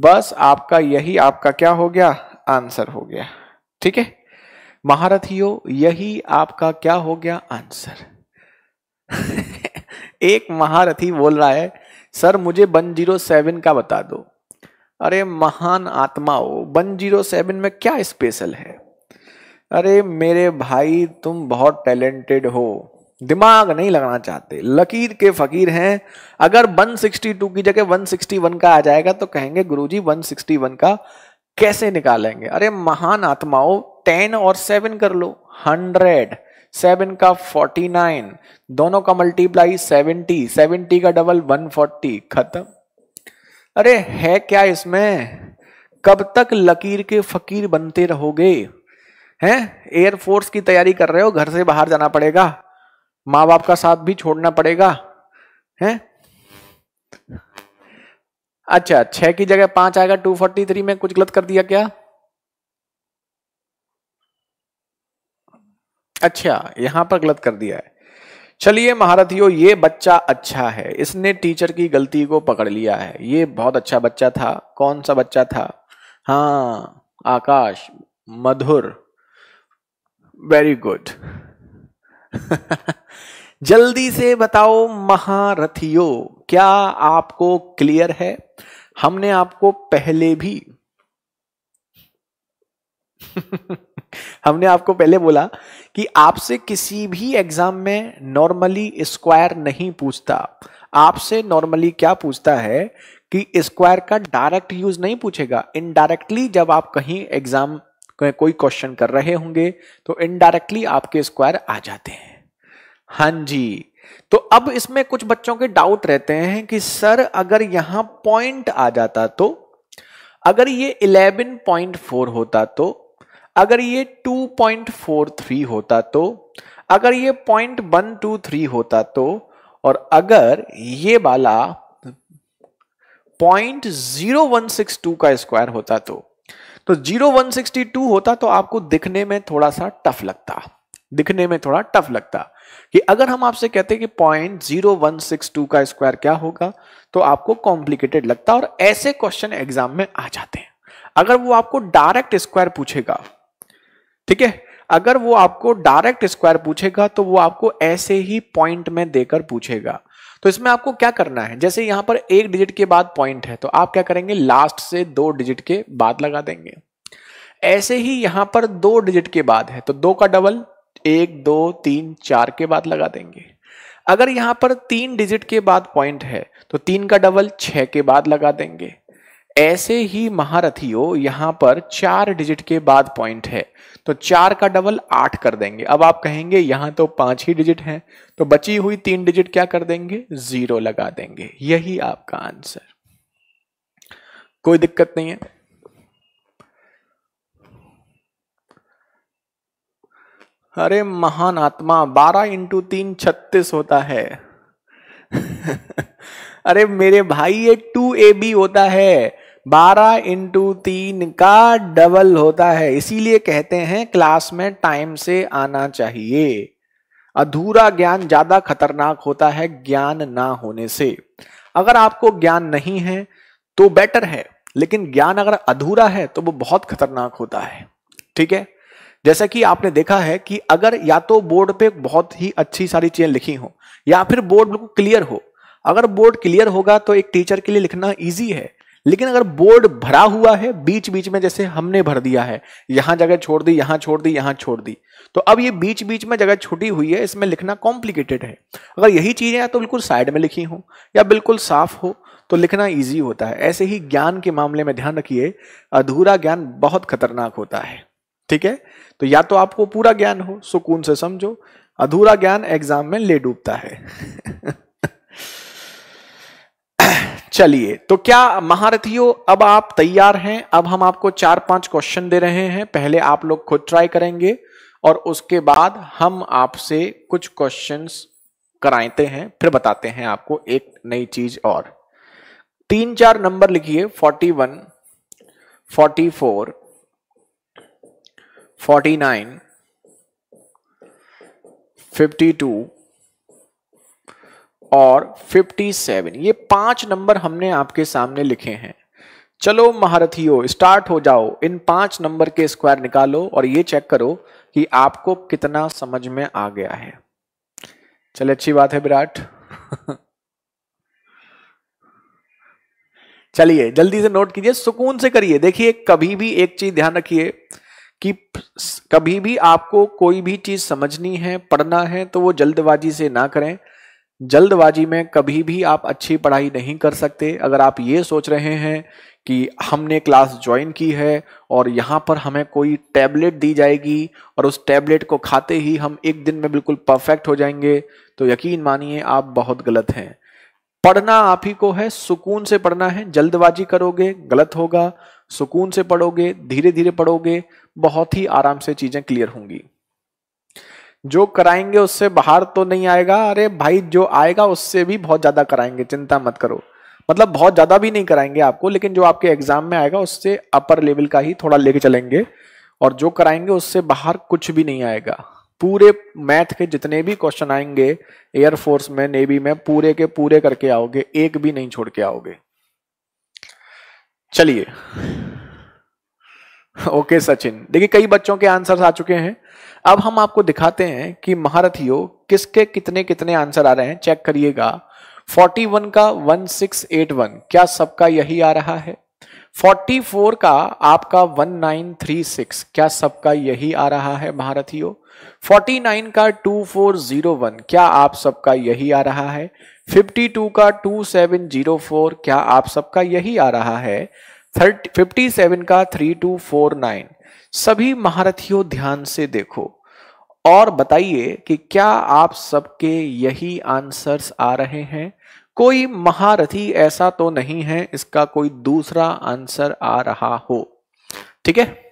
Speaker 1: बस आपका यही आपका क्या हो गया आंसर हो गया ठीक है महारथियों यही आपका क्या हो गया आंसर एक महारथी बोल रहा है सर मुझे 107 का बता दो अरे महान आत्माओ सेवन में क्या स्पेशल है अरे मेरे भाई तुम बहुत टैलेंटेड हो दिमाग नहीं लगाना चाहते लकीर के फकीर हैं अगर 162 की जगह 161 का आ जाएगा तो कहेंगे गुरुजी 161 का कैसे निकालेंगे अरे महान आत्माओं 10 और 7 कर लो 100 सेवन का 49 दोनों का मल्टीप्लाई 70 70 का डबल 140 खत्म अरे है क्या इसमें कब तक लकीर के फकीर बनते रहोगे हैं एयरफोर्स की तैयारी कर रहे हो घर से बाहर जाना पड़ेगा माँ बाप का साथ भी छोड़ना पड़ेगा हैं अच्छा छह की जगह पांच आएगा टू फोर्टी थ्री में कुछ गलत कर दिया क्या अच्छा यहां पर गलत कर दिया है चलिए महारथियों ये बच्चा अच्छा है इसने टीचर की गलती को पकड़ लिया है ये बहुत अच्छा बच्चा था कौन सा बच्चा था हाँ आकाश मधुर वेरी गुड जल्दी से बताओ महारथियों क्या आपको क्लियर है हमने आपको पहले भी हमने आपको पहले बोला कि आपसे किसी भी एग्जाम में नॉर्मली स्क्वायर नहीं पूछता आपसे नॉर्मली क्या पूछता है कि स्क्वायर का डायरेक्ट यूज नहीं पूछेगा इनडायरेक्टली जब आप कहीं एग्जाम कोई क्वेश्चन कर रहे होंगे तो इनडायरेक्टली आपके स्क्वायर आ जाते हैं हाँ जी तो अब इसमें कुछ बच्चों के डाउट रहते हैं कि सर अगर यहां पॉइंट आ जाता तो अगर ये 11.4 होता तो अगर ये 2.43 होता तो अगर ये 0.123 होता तो और अगर ये वाला 0.0162 का स्क्वायर होता तो तो 0162 होता तो आपको दिखने में थोड़ा सा टफ लगता दिखने में थोड़ा टफ लगता कि अगर हम आपसे कहते कि 0.0162 का स्क्वायर क्या होगा तो आपको कॉम्प्लिकेटेड लगता और ऐसे क्वेश्चन एग्जाम में आ जाते हैं अगर वो आपको डायरेक्ट स्क्वायर पूछेगा ठीक है अगर वो आपको डायरेक्ट स्क्वायर पूछेगा तो वो आपको ऐसे ही पॉइंट में देकर पूछेगा तो इसमें आपको क्या करना है जैसे यहां पर एक डिजिट के बाद पॉइंट है तो आप क्या करेंगे लास्ट से दो डिजिट के बाद लगा देंगे ऐसे ही यहां पर दो डिजिट के बाद है तो दो का डबल एक दो तीन चार के बाद लगा देंगे अगर यहां पर तीन डिजिट के बाद पॉइंट है तो तीन का डबल छह के बाद लगा देंगे ऐसे ही महारथियों यहां पर चार डिजिट के बाद पॉइंट है तो चार का डबल आठ कर देंगे अब आप कहेंगे यहां तो पांच ही डिजिट है तो बची हुई तीन डिजिट क्या कर देंगे जीरो लगा देंगे यही आपका आंसर कोई दिक्कत नहीं है अरे महान आत्मा बारह इंटू तीन छत्तीस होता है अरे मेरे भाई ये टू ए बी होता है बारह इंटू तीन का डबल होता है इसीलिए कहते हैं क्लास में टाइम से आना चाहिए अधूरा ज्ञान ज्यादा खतरनाक होता है ज्ञान ना होने से अगर आपको ज्ञान नहीं है तो बेटर है लेकिन ज्ञान अगर अधूरा है तो वो बहुत खतरनाक होता है ठीक है जैसा कि आपने देखा है कि अगर या तो बोर्ड पे बहुत ही अच्छी सारी चीजें लिखी हो या फिर बोर्ड बिल्कुल क्लियर हो अगर बोर्ड क्लियर होगा तो एक टीचर के लिए लिखना ईजी है लेकिन अगर बोर्ड भरा हुआ है बीच बीच में जैसे हमने भर दिया है यहां जगह छोड़ दी यहां छोड़ दी यहां छोड़ दी तो अब ये बीच बीच में जगह छुटी हुई है इसमें लिखना कॉम्प्लिकेटेड है अगर यही चीजें तो बिल्कुल साइड में लिखी हो या बिल्कुल साफ हो तो लिखना ईजी होता है ऐसे ही ज्ञान के मामले में ध्यान रखिए अधूरा ज्ञान बहुत खतरनाक होता है ठीक है तो या तो आपको पूरा ज्ञान हो सुकून से समझो अधूरा ज्ञान एग्जाम में ले डूबता है चलिए तो क्या महारथियों अब आप तैयार हैं अब हम आपको चार पांच क्वेश्चन दे रहे हैं पहले आप लोग खुद ट्राई करेंगे और उसके बाद हम आपसे कुछ क्वेश्चंस कराते हैं फिर बताते हैं आपको एक नई चीज और तीन चार नंबर लिखिए forty one forty four forty nine fifty two और 57 ये पांच नंबर हमने आपके सामने लिखे हैं चलो महारथियों स्टार्ट हो जाओ इन पांच नंबर के स्क्वायर निकालो और ये चेक करो कि आपको कितना समझ में आ गया है चले अच्छी बात है विराट चलिए जल्दी से नोट कीजिए सुकून से करिए देखिए कभी भी एक चीज ध्यान रखिए कि कभी भी आपको कोई भी चीज समझनी है पढ़ना है तो वो जल्दबाजी से ना करें जल्दबाजी में कभी भी आप अच्छी पढ़ाई नहीं कर सकते अगर आप ये सोच रहे हैं कि हमने क्लास ज्वाइन की है और यहाँ पर हमें कोई टैबलेट दी जाएगी और उस टैबलेट को खाते ही हम एक दिन में बिल्कुल परफेक्ट हो जाएंगे तो यकीन मानिए आप बहुत गलत हैं पढ़ना आप ही को है सुकून से पढ़ना है जल्दबाजी करोगे गलत होगा सुकून से पढ़ोगे धीरे धीरे पढ़ोगे बहुत ही आराम से चीज़ें क्लियर होंगी जो कराएंगे उससे बाहर तो नहीं आएगा अरे भाई जो आएगा उससे भी बहुत ज्यादा कराएंगे चिंता मत करो मतलब बहुत ज्यादा भी नहीं कराएंगे आपको लेकिन जो आपके एग्जाम में आएगा उससे अपर लेवल का ही थोड़ा लेके चलेंगे और जो कराएंगे उससे बाहर कुछ भी नहीं आएगा पूरे मैथ के जितने भी क्वेश्चन आएंगे एयरफोर्स में नेवी में पूरे के पूरे करके आओगे एक भी नहीं छोड़ के आओगे चलिए ओके सचिन देखिए कई बच्चों के आंसर्स आ चुके हैं अब हम आपको दिखाते हैं कि महारथियों किसके कितने कितने आंसर आ रहे हैं चेक करिएगा 41 का 1681 क्या सबका यही आ रहा है 44 का आपका 1936 क्या सबका यही आ रहा है महारथियों 49 का 2401 क्या आप सबका यही आ रहा है 52 का 2704 क्या आप सबका यही आ रहा है 30, 57 का 3249 सभी महारथियों ध्यान से देखो और बताइए कि क्या आप सबके यही आंसर्स आ रहे हैं कोई महारथी ऐसा तो नहीं है इसका कोई दूसरा आंसर आ रहा हो ठीक है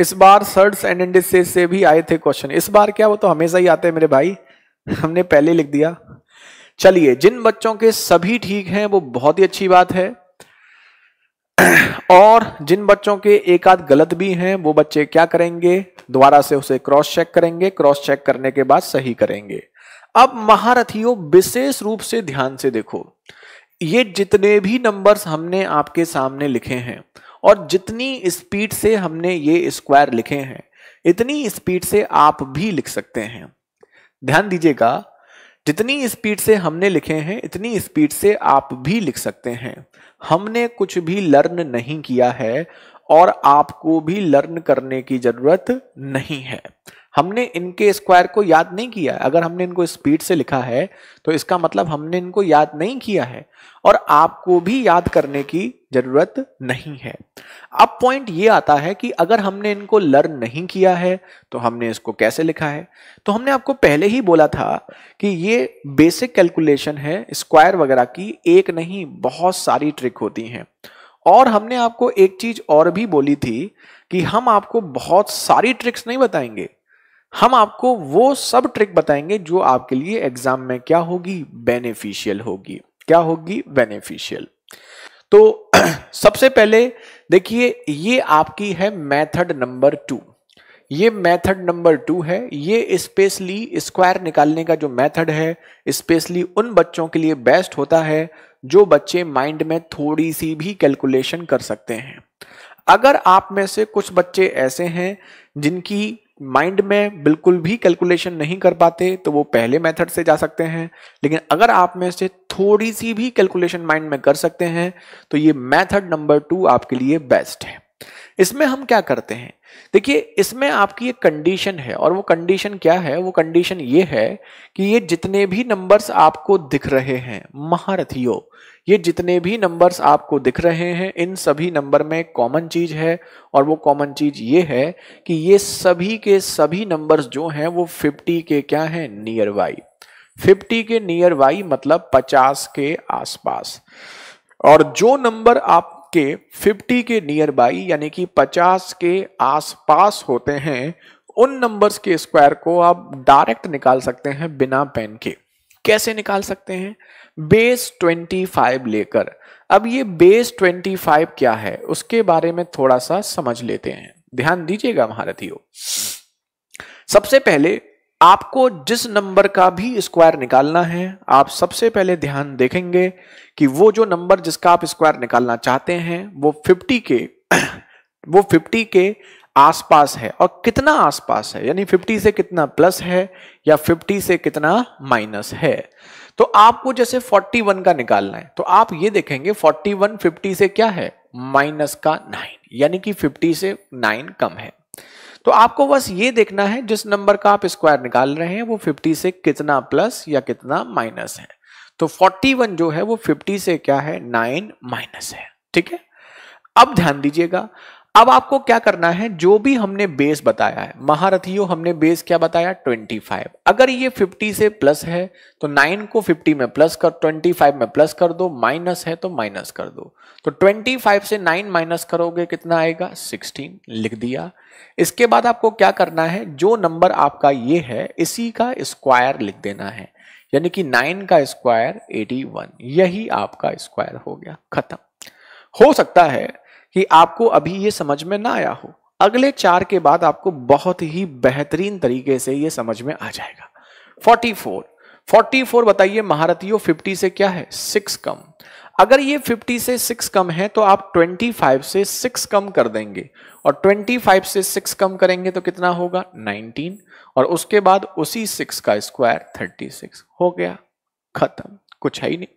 Speaker 1: इस बार सर्ट्स एंड इंडिसेस से भी आए थे क्वेश्चन इस बार क्या वो तो हमेशा ही आते हैं मेरे भाई हमने पहले लिख दिया चलिए जिन बच्चों के सभी ठीक हैं वो बहुत ही अच्छी बात है और जिन बच्चों के एक आध गलत भी हैं वो बच्चे क्या करेंगे दोबारा से उसे क्रॉस चेक करेंगे क्रॉस चेक करने के बाद सही करेंगे अब महारथियों विशेष रूप से ध्यान से देखो ये जितने भी नंबर्स हमने आपके सामने लिखे हैं और जितनी स्पीड से हमने ये स्क्वायर लिखे हैं इतनी स्पीड से आप भी लिख सकते हैं ध्यान दीजिएगा जितनी स्पीड से हमने लिखे हैं इतनी स्पीड से आप भी लिख सकते हैं हमने कुछ भी लर्न नहीं किया है और आपको भी लर्न करने की जरूरत नहीं है हमने इनके स्क्वायर को याद नहीं किया है अगर हमने इनको स्पीड से लिखा है तो इसका मतलब हमने इनको याद नहीं किया है और आपको भी याद करने की जरूरत नहीं है अब पॉइंट ये आता है कि अगर हमने इनको लर्न नहीं किया है तो हमने इसको कैसे लिखा है तो हमने आपको पहले ही बोला था कि ये बेसिक कैलकुलेशन है स्क्वायर वगैरह की एक नहीं बहुत सारी ट्रिक होती हैं और हमने आपको एक चीज और भी बोली थी कि हम आपको बहुत सारी ट्रिक्स नहीं बताएंगे हम आपको वो सब ट्रिक बताएंगे जो आपके लिए एग्जाम में क्या होगी बेनिफिशियल होगी क्या होगी बेनिफिशियल तो सबसे पहले देखिए ये आपकी है मेथड नंबर टू ये मेथड नंबर टू है ये स्पेशली स्क्वायर निकालने का जो मेथड है स्पेशली उन बच्चों के लिए बेस्ट होता है जो बच्चे माइंड में थोड़ी सी भी कैलकुलेशन कर सकते हैं अगर आप में से कुछ बच्चे ऐसे हैं जिनकी माइंड में बिल्कुल भी कैलकुलेशन नहीं कर पाते तो वो पहले मेथड से जा सकते हैं लेकिन अगर आप में से थोड़ी सी भी कैलकुलेशन माइंड में कर सकते हैं तो ये मेथड नंबर टू आपके लिए बेस्ट है इसमें हम क्या करते हैं देखिए इसमें आपकी एक कंडीशन है और वो कंडीशन क्या है वो कंडीशन ये है कि ये जितने भी नंबर्स आपको दिख रहे हैं महारथियों ये जितने भी नंबर्स आपको दिख रहे हैं इन सभी नंबर में कॉमन चीज है और वो कॉमन चीज ये है कि ये सभी के सभी नंबर्स जो हैं वो 50 के क्या हैं नियर वाई 50 के नियर वाई मतलब 50 के आसपास और जो नंबर आप आपके 50 के नियर बाई यानी कि 50 के आसपास होते हैं उन नंबर्स के स्क्वायर को आप डायरेक्ट निकाल सकते हैं बिना पेन के कैसे निकाल सकते हैं बेस 25 लेकर अब ये बेस 25 क्या है उसके बारे में थोड़ा सा समझ लेते हैं ध्यान दीजिएगा महारथियों सबसे पहले आपको जिस नंबर का भी स्क्वायर निकालना है आप सबसे पहले ध्यान देखेंगे कि वो जो नंबर जिसका आप स्क्वायर निकालना चाहते हैं वो 50 के वो 50 के आसपास है और कितना आसपास है यानी 50 से कितना प्लस है या 50 से कितना माइनस है तो आपको जैसे 41 का निकालना है तो आप ये देखेंगे 41 50 से क्या है माइनस का 9 यानी कि 50 से 9 कम है तो आपको बस ये देखना है जिस नंबर का आप स्क्वायर निकाल रहे हैं वो 50 से कितना प्लस या कितना माइनस है तो 41 जो है वो 50 से क्या है 9 माइनस है ठीक है अब ध्यान दीजिएगा अब आपको क्या करना है जो भी हमने बेस बताया है महारथियों हमने बेस क्या बताया 25 अगर ये 50 से प्लस है तो 9 को 50 में प्लस कर 25 में प्लस कर दो माइनस है तो माइनस कर दो तो 25 से 9 माइनस करोगे कितना आएगा 16 लिख दिया इसके बाद आपको क्या करना है जो नंबर आपका ये है इसी का स्क्वायर लिख देना है यानी कि नाइन का स्क्वायर एटी यही आपका स्क्वायर हो गया खत्म हो सकता है कि आपको अभी ये समझ में ना आया हो अगले चार के बाद आपको बहुत ही बेहतरीन तरीके से ये समझ में आ जाएगा 44 44 बताइए महारथियों 50 से क्या है सिक्स कम अगर ये 50 से सिक्स कम है तो आप 25 से सिक्स कम कर देंगे और 25 से सिक्स कम करेंगे तो कितना होगा 19 और उसके बाद उसी सिक्स का स्क्वायर 36 हो गया खत्म कुछ है ही नहीं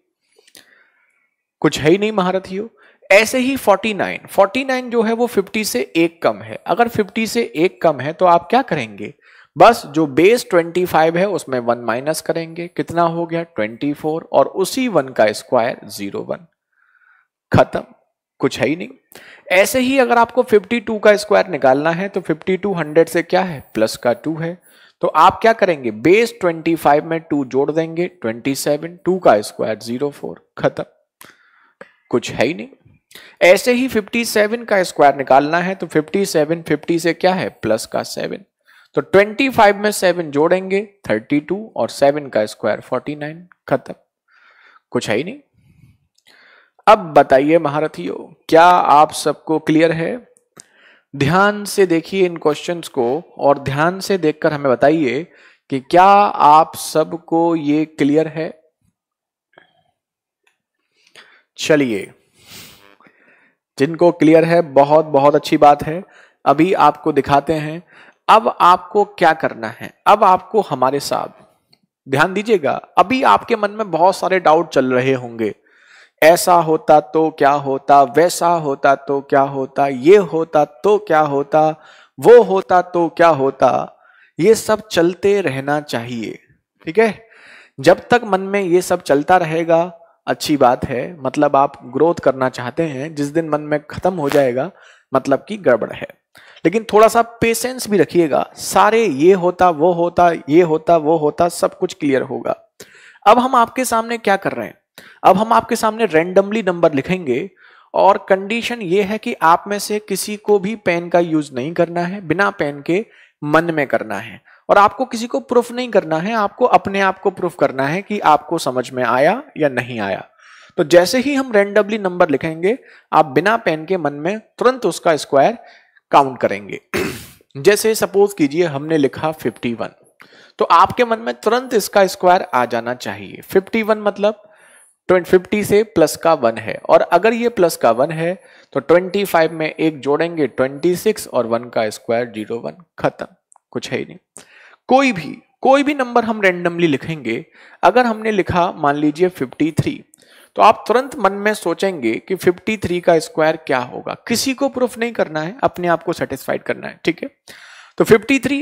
Speaker 1: कुछ है ही नहीं महारथियों ऐसे ही 49 49 जो है वो 50 से एक कम है अगर 50 से एक कम है तो आप क्या करेंगे बस जो बेस 25 है उसमें वन माइनस करेंगे कितना हो गया 24 और उसी वन का स्क्वायर जीरो वन खत्म कुछ है ही नहीं ऐसे ही अगर आपको 52 का स्क्वायर निकालना है तो 52 100 से क्या है प्लस का 2 है तो आप क्या करेंगे बेस 25 में 2 जोड़ देंगे 27 2 का स्क्वायर 04 खत्म कुछ है ही नहीं ऐसे ही 57 का स्क्वायर निकालना है तो 57 50 से क्या है प्लस का 7 तो 25 में 7 जोड़ेंगे 32 और 7 का स्क्वायर 49 खत्म कुछ है ही नहीं अब बताइए महारथियों क्या आप सबको क्लियर है ध्यान से देखिए इन क्वेश्चंस को और ध्यान से देखकर हमें बताइए कि क्या आप सबको ये क्लियर है चलिए जिनको क्लियर है बहुत बहुत अच्छी बात है अभी आपको दिखाते हैं अब आपको क्या करना है अब आपको हमारे साथ ध्यान दीजिएगा अभी आपके मन में बहुत सारे डाउट चल रहे होंगे ऐसा होता तो क्या होता वैसा होता तो क्या होता ये होता तो क्या होता वो होता तो क्या होता ये सब चलते रहना चाहिए ठीक है जब तक मन में ये सब चलता रहेगा अच्छी बात है मतलब आप ग्रोथ करना चाहते हैं जिस दिन मन में खत्म हो जाएगा मतलब कि गड़बड़ है लेकिन थोड़ा सा पेशेंस भी रखिएगा सारे ये होता वो होता ये होता वो होता सब कुछ क्लियर होगा अब हम आपके सामने क्या कर रहे हैं अब हम आपके सामने रेंडमली नंबर लिखेंगे और कंडीशन ये है कि आप में से किसी को भी पेन का यूज नहीं करना है बिना पेन के मन में करना है और आपको किसी को प्रूफ नहीं करना है आपको अपने आप को प्रूफ करना है कि आपको समझ में आया या नहीं आया तो जैसे ही हम रेंडमली नंबर लिखेंगे आप बिना पेन के मन में तुरंत उसका स्क्वायर काउंट करेंगे जैसे सपोज कीजिए हमने लिखा 51 तो आपके मन में तुरंत इसका स्क्वायर आ जाना चाहिए 51 मतलब 50 से प्लस का वन है और अगर ये प्लस का वन है तो 25 में एक जोड़ेंगे 26 और वन का स्क्वायर जीरो वन खत्म कुछ है ही नहीं कोई भी कोई भी नंबर हम रेंडमली लिखेंगे अगर हमने लिखा मान लीजिए 53 तो आप तुरंत मन में सोचेंगे कि 53 का स्क्वायर क्या होगा किसी को प्रूफ नहीं करना है अपने आप को सेटिस्फाइड करना है ठीक है तो 53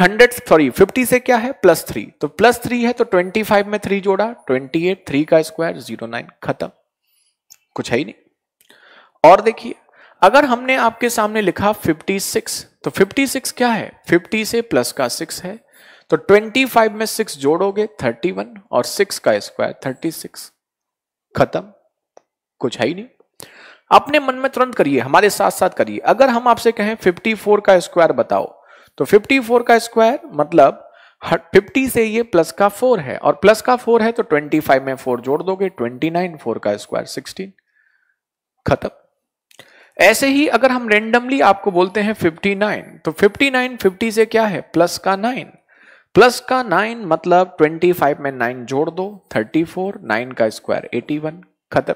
Speaker 1: हंड्रेड सॉरी फिफ्टी से क्या है प्लस थ्री तो प्लस थ्री है तो ट्वेंटी फाइव में थ्री जोड़ा ट्वेंटी एट थ्री का स्क्वायर जीरो नाइन खत्म कुछ है ही नहीं और देखिए अगर हमने आपके सामने लिखा 56 तो 56 क्या है 50 से प्लस का 6 है तो 25 में 6 जोड़ोगे 31 और 6 का स्क्वायर 36 खत्म कुछ है ही नहीं अपने मन में तुरंत करिए हमारे साथ साथ करिए अगर हम आपसे कहें 54 का स्क्वायर बताओ तो 54 का स्क्वायर मतलब 50 से ये प्लस का 4 है और प्लस का 4 है तो 25 में 4 जोड़ दोगे 29 4 का स्क्वायर 16 खत्म ऐसे ही अगर हम रेंडमली आपको बोलते हैं 59 तो 59 50 से क्या है प्लस का 9 प्लस का 9 मतलब 25 में 9 जोड़ दो 34 9 का स्क्वायर 81 खत्म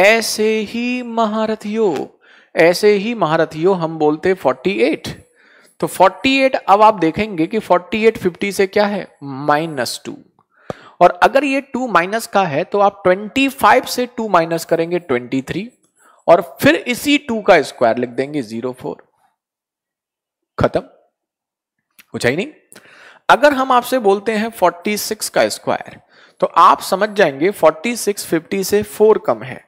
Speaker 1: ऐसे ही महारथियों ऐसे ही महारथियों हम बोलते 48 तो 48 अब आप देखेंगे कि 48 50 से क्या है माइनस टू और अगर ये टू माइनस का है तो आप 25 से टू माइनस करेंगे 23 और फिर इसी टू का स्क्वायर लिख देंगे जीरो फोर खत्म कुछ ही नहीं अगर हम आपसे बोलते हैं फोर्टी सिक्स का स्क्वायर तो आप समझ जाएंगे फोर्टी सिक्स फिफ्टी से फोर कम है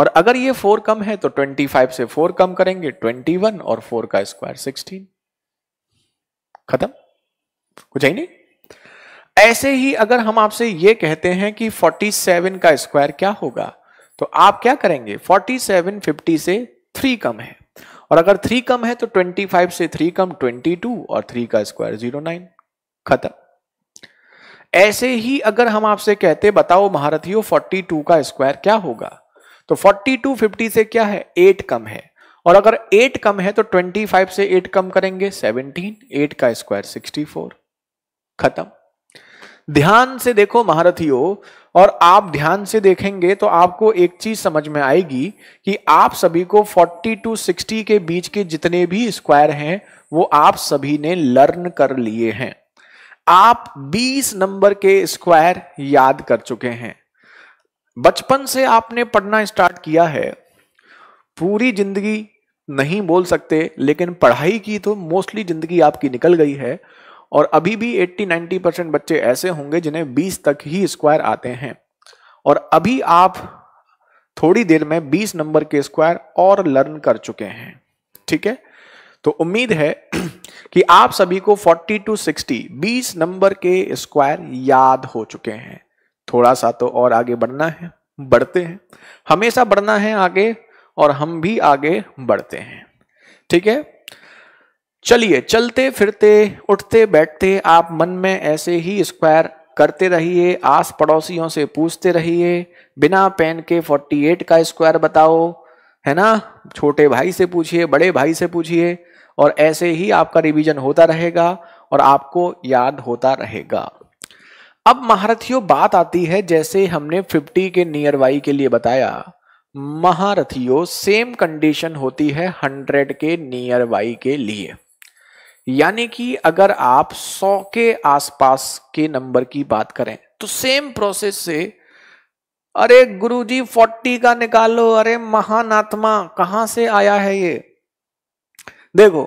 Speaker 1: और अगर ये फोर कम है तो ट्वेंटी फाइव से फोर कम करेंगे ट्वेंटी वन और फोर का स्क्वायर सिक्सटीन खत्म कुछ है नहीं ऐसे ही अगर हम आपसे ये कहते हैं कि फोर्टी सेवन का स्क्वायर क्या होगा तो आप क्या करेंगे 47 50 से 3 कम है और अगर 3 कम है तो 25 से 3 कम 22 और 3 का स्क्वायर 09 नाइन खत्म ऐसे ही अगर हम आपसे कहते बताओ महारथियों 42 का स्क्वायर क्या होगा तो 42 50 से क्या है 8 कम है और अगर 8 कम है तो 25 से 8 कम करेंगे 17 8 का स्क्वायर 64 खत्म ध्यान से देखो महारथियों और आप ध्यान से देखेंगे तो आपको एक चीज समझ में आएगी कि आप सभी को 40 टू 60 के बीच के जितने भी स्क्वायर हैं वो आप सभी ने लर्न कर लिए हैं आप 20 नंबर के स्क्वायर याद कर चुके हैं बचपन से आपने पढ़ना स्टार्ट किया है पूरी जिंदगी नहीं बोल सकते लेकिन पढ़ाई की तो मोस्टली जिंदगी आपकी निकल गई है और अभी भी 80-90 परसेंट बच्चे ऐसे होंगे जिन्हें 20 तक ही स्क्वायर आते हैं और अभी आप थोड़ी देर में 20 नंबर के स्क्वायर और लर्न कर चुके हैं ठीक है तो उम्मीद है कि आप सभी को 40 टू 60 20 नंबर के स्क्वायर याद हो चुके हैं थोड़ा सा तो और आगे बढ़ना है बढ़ते हैं हमेशा बढ़ना है आगे और हम भी आगे बढ़ते हैं ठीक है चलिए चलते फिरते उठते बैठते आप मन में ऐसे ही स्क्वायर करते रहिए आस पड़ोसियों से पूछते रहिए बिना पेन के 48 का स्क्वायर बताओ है ना छोटे भाई से पूछिए बड़े भाई से पूछिए और ऐसे ही आपका रिवीजन होता रहेगा और आपको याद होता रहेगा अब महारथियों बात आती है जैसे हमने 50 के नियर बाई के लिए बताया महारथियों सेम कंडीशन होती है 100 के नियर बाई के लिए यानी कि अगर आप 100 के आसपास के नंबर की बात करें तो सेम प्रोसेस से अरे गुरुजी 40 का निकालो अरे महान आत्मा कहां से आया है ये देखो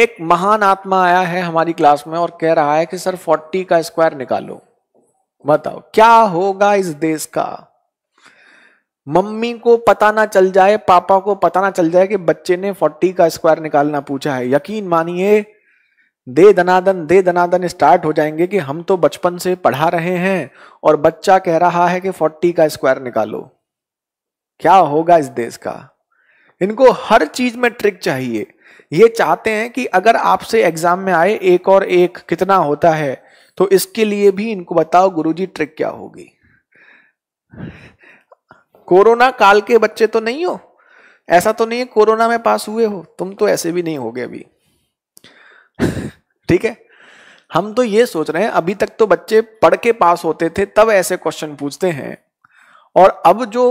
Speaker 1: एक महान आत्मा आया है हमारी क्लास में और कह रहा है कि सर 40 का स्क्वायर निकालो बताओ क्या होगा इस देश का मम्मी को पता ना चल जाए पापा को पता ना चल जाए कि बच्चे ने फोर्टी का स्क्वायर निकालना पूछा है यकीन मानिए दे दनादन दे दनादन स्टार्ट हो जाएंगे कि हम तो बचपन से पढ़ा रहे हैं और बच्चा कह रहा है कि फोर्टी का स्क्वायर निकालो क्या होगा इस देश का इनको हर चीज में ट्रिक चाहिए ये चाहते हैं कि अगर आपसे एग्जाम में आए एक और एक कितना होता है तो इसके लिए भी इनको बताओ गुरुजी ट्रिक क्या होगी कोरोना काल के बच्चे तो नहीं हो ऐसा तो नहीं है कोरोना में पास हुए हो तुम तो ऐसे भी नहीं हो गए अभी ठीक है हम तो ये सोच रहे हैं अभी तक तो बच्चे पढ़ के पास होते थे तब ऐसे क्वेश्चन पूछते हैं और अब जो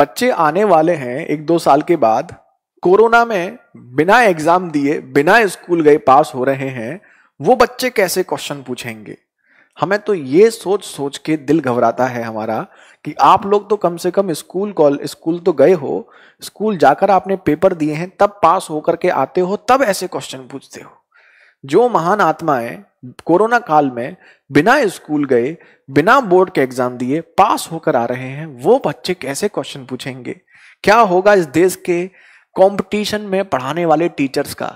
Speaker 1: बच्चे आने वाले हैं एक दो साल के बाद कोरोना में बिना एग्जाम दिए बिना स्कूल गए पास हो रहे हैं वो बच्चे कैसे क्वेश्चन पूछेंगे हमें तो ये सोच सोच के दिल घबराता है हमारा कि आप लोग तो कम से कम स्कूल कॉल स्कूल तो गए हो स्कूल जाकर आपने पेपर दिए हैं तब पास होकर के आते हो तब ऐसे क्वेश्चन पूछते हो जो महान आत्माएं कोरोना काल में बिना स्कूल गए बिना बोर्ड के एग्जाम दिए पास होकर आ रहे हैं वो बच्चे कैसे क्वेश्चन पूछेंगे क्या होगा इस देश के कंपटीशन में पढ़ाने वाले टीचर्स का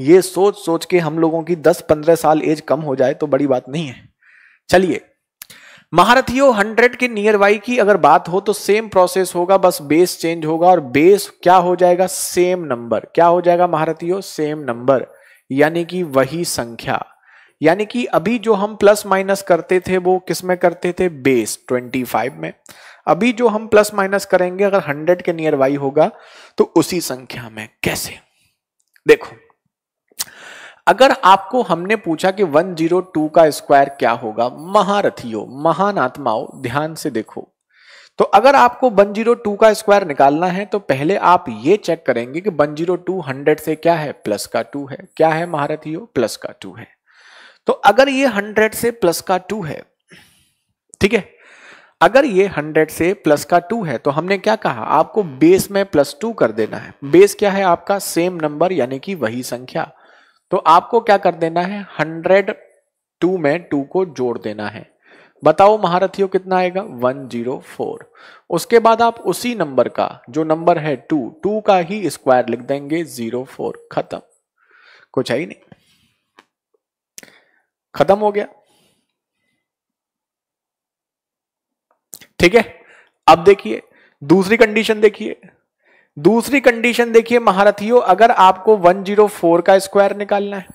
Speaker 1: ये सोच सोच के हम लोगों की 10-15 साल एज कम हो जाए तो बड़ी बात नहीं है चलिए महारथियों हंड्रेड के नियर बाई की अगर बात हो तो सेम प्रोसेस होगा बस बेस चेंज होगा और बेस क्या हो जाएगा सेम नंबर क्या हो जाएगा महारथियों सेम नंबर यानी कि वही संख्या यानी कि अभी जो हम प्लस माइनस करते थे वो किस में करते थे बेस 25 में अभी जो हम प्लस माइनस करेंगे अगर 100 के नियर बाई होगा तो उसी संख्या में कैसे देखो अगर आपको हमने पूछा कि 102 का स्क्वायर क्या होगा महारथियो महान आत्माओं ध्यान से देखो तो अगर आपको 102 का स्क्वायर निकालना है तो पहले आप ये चेक करेंगे कि 102 जीरो से क्या है प्लस का 2 है क्या है महारथियो प्लस का 2 है तो अगर ये 100 से प्लस का 2 है ठीक है अगर ये 100 से प्लस का 2 है तो हमने क्या कहा आपको बेस में प्लस 2 कर देना है बेस क्या है आपका सेम नंबर यानी कि वही संख्या तो आपको क्या कर देना है हंड्रेड टू में टू को जोड़ देना है बताओ महारथियों कितना आएगा वन जीरो फोर उसके बाद आप उसी नंबर का जो नंबर है टू टू का ही स्क्वायर लिख देंगे जीरो फोर खत्म कुछ है ही नहीं खत्म हो गया ठीक है अब देखिए दूसरी कंडीशन देखिए दूसरी कंडीशन देखिए महारथियों अगर आपको 104 का स्क्वायर निकालना है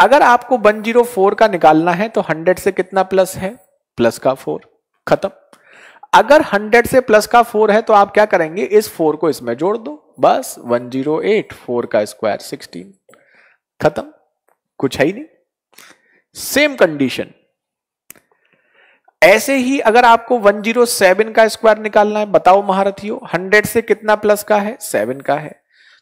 Speaker 1: अगर आपको 104 का निकालना है तो 100 से कितना प्लस है प्लस का फोर खत्म अगर 100 से प्लस का फोर है तो आप क्या करेंगे इस फोर को इसमें जोड़ दो बस 108 फोर का स्क्वायर 16 खत्म कुछ है ही नहीं सेम कंडीशन ऐसे ही अगर आपको 107 का स्क्वायर निकालना है बताओ महारथियों 100 से कितना प्लस का है 7 का है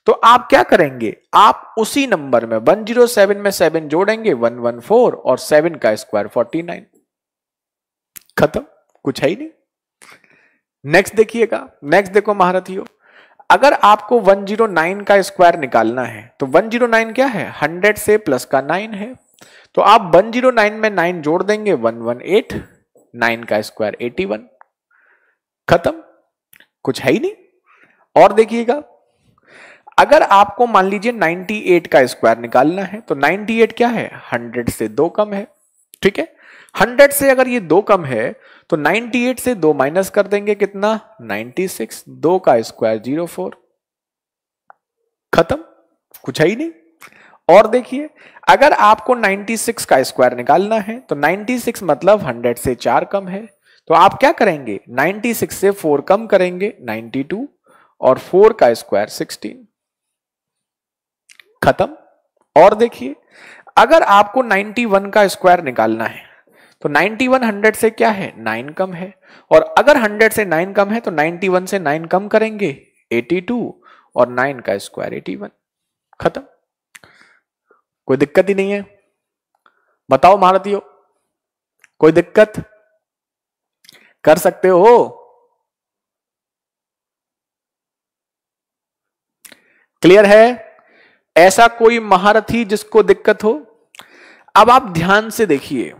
Speaker 1: तो आप क्या करेंगे आप उसी नंबर में 107 में 7 जोड़ेंगे 114 और 7 का स्क्वायर 49 खत्म कुछ है ही नहीं नेक्स्ट देखिएगा नेक्स्ट देखो महारथियों अगर आपको 109 का स्क्वायर निकालना है तो 109 क्या है 100 से प्लस का 9 है तो आप 109 में 9 जोड़ देंगे 118 नाइन का स्क्वायर एटी वन खत्म कुछ है ही नहीं और देखिएगा अगर आपको मान लीजिए 98 का स्क्वायर निकालना है तो 98 क्या है 100 से दो कम है ठीक है 100 से अगर ये दो कम है तो 98 से दो माइनस कर देंगे कितना 96 दो का स्क्वायर जीरो फोर खत्म कुछ है ही नहीं और देखिए अगर आपको 96 का स्क्वायर निकालना है तो 96 मतलब 100 से चार कम है तो आप क्या करेंगे 96 से फोर कम करेंगे 92 और फोर का स्क्वायर 16 खत्म और देखिए अगर आपको 91 का स्क्वायर निकालना है तो 91 100 से क्या है 9 कम है और अगर 100 से 9 कम है तो 91 से 9 कम करेंगे 82 और 9 का स्क्वायर 81 खत्म कोई दिक्कत ही नहीं है बताओ भारतीयों कोई दिक्कत कर सकते हो क्लियर है ऐसा कोई महारथी जिसको दिक्कत हो अब आप ध्यान से देखिए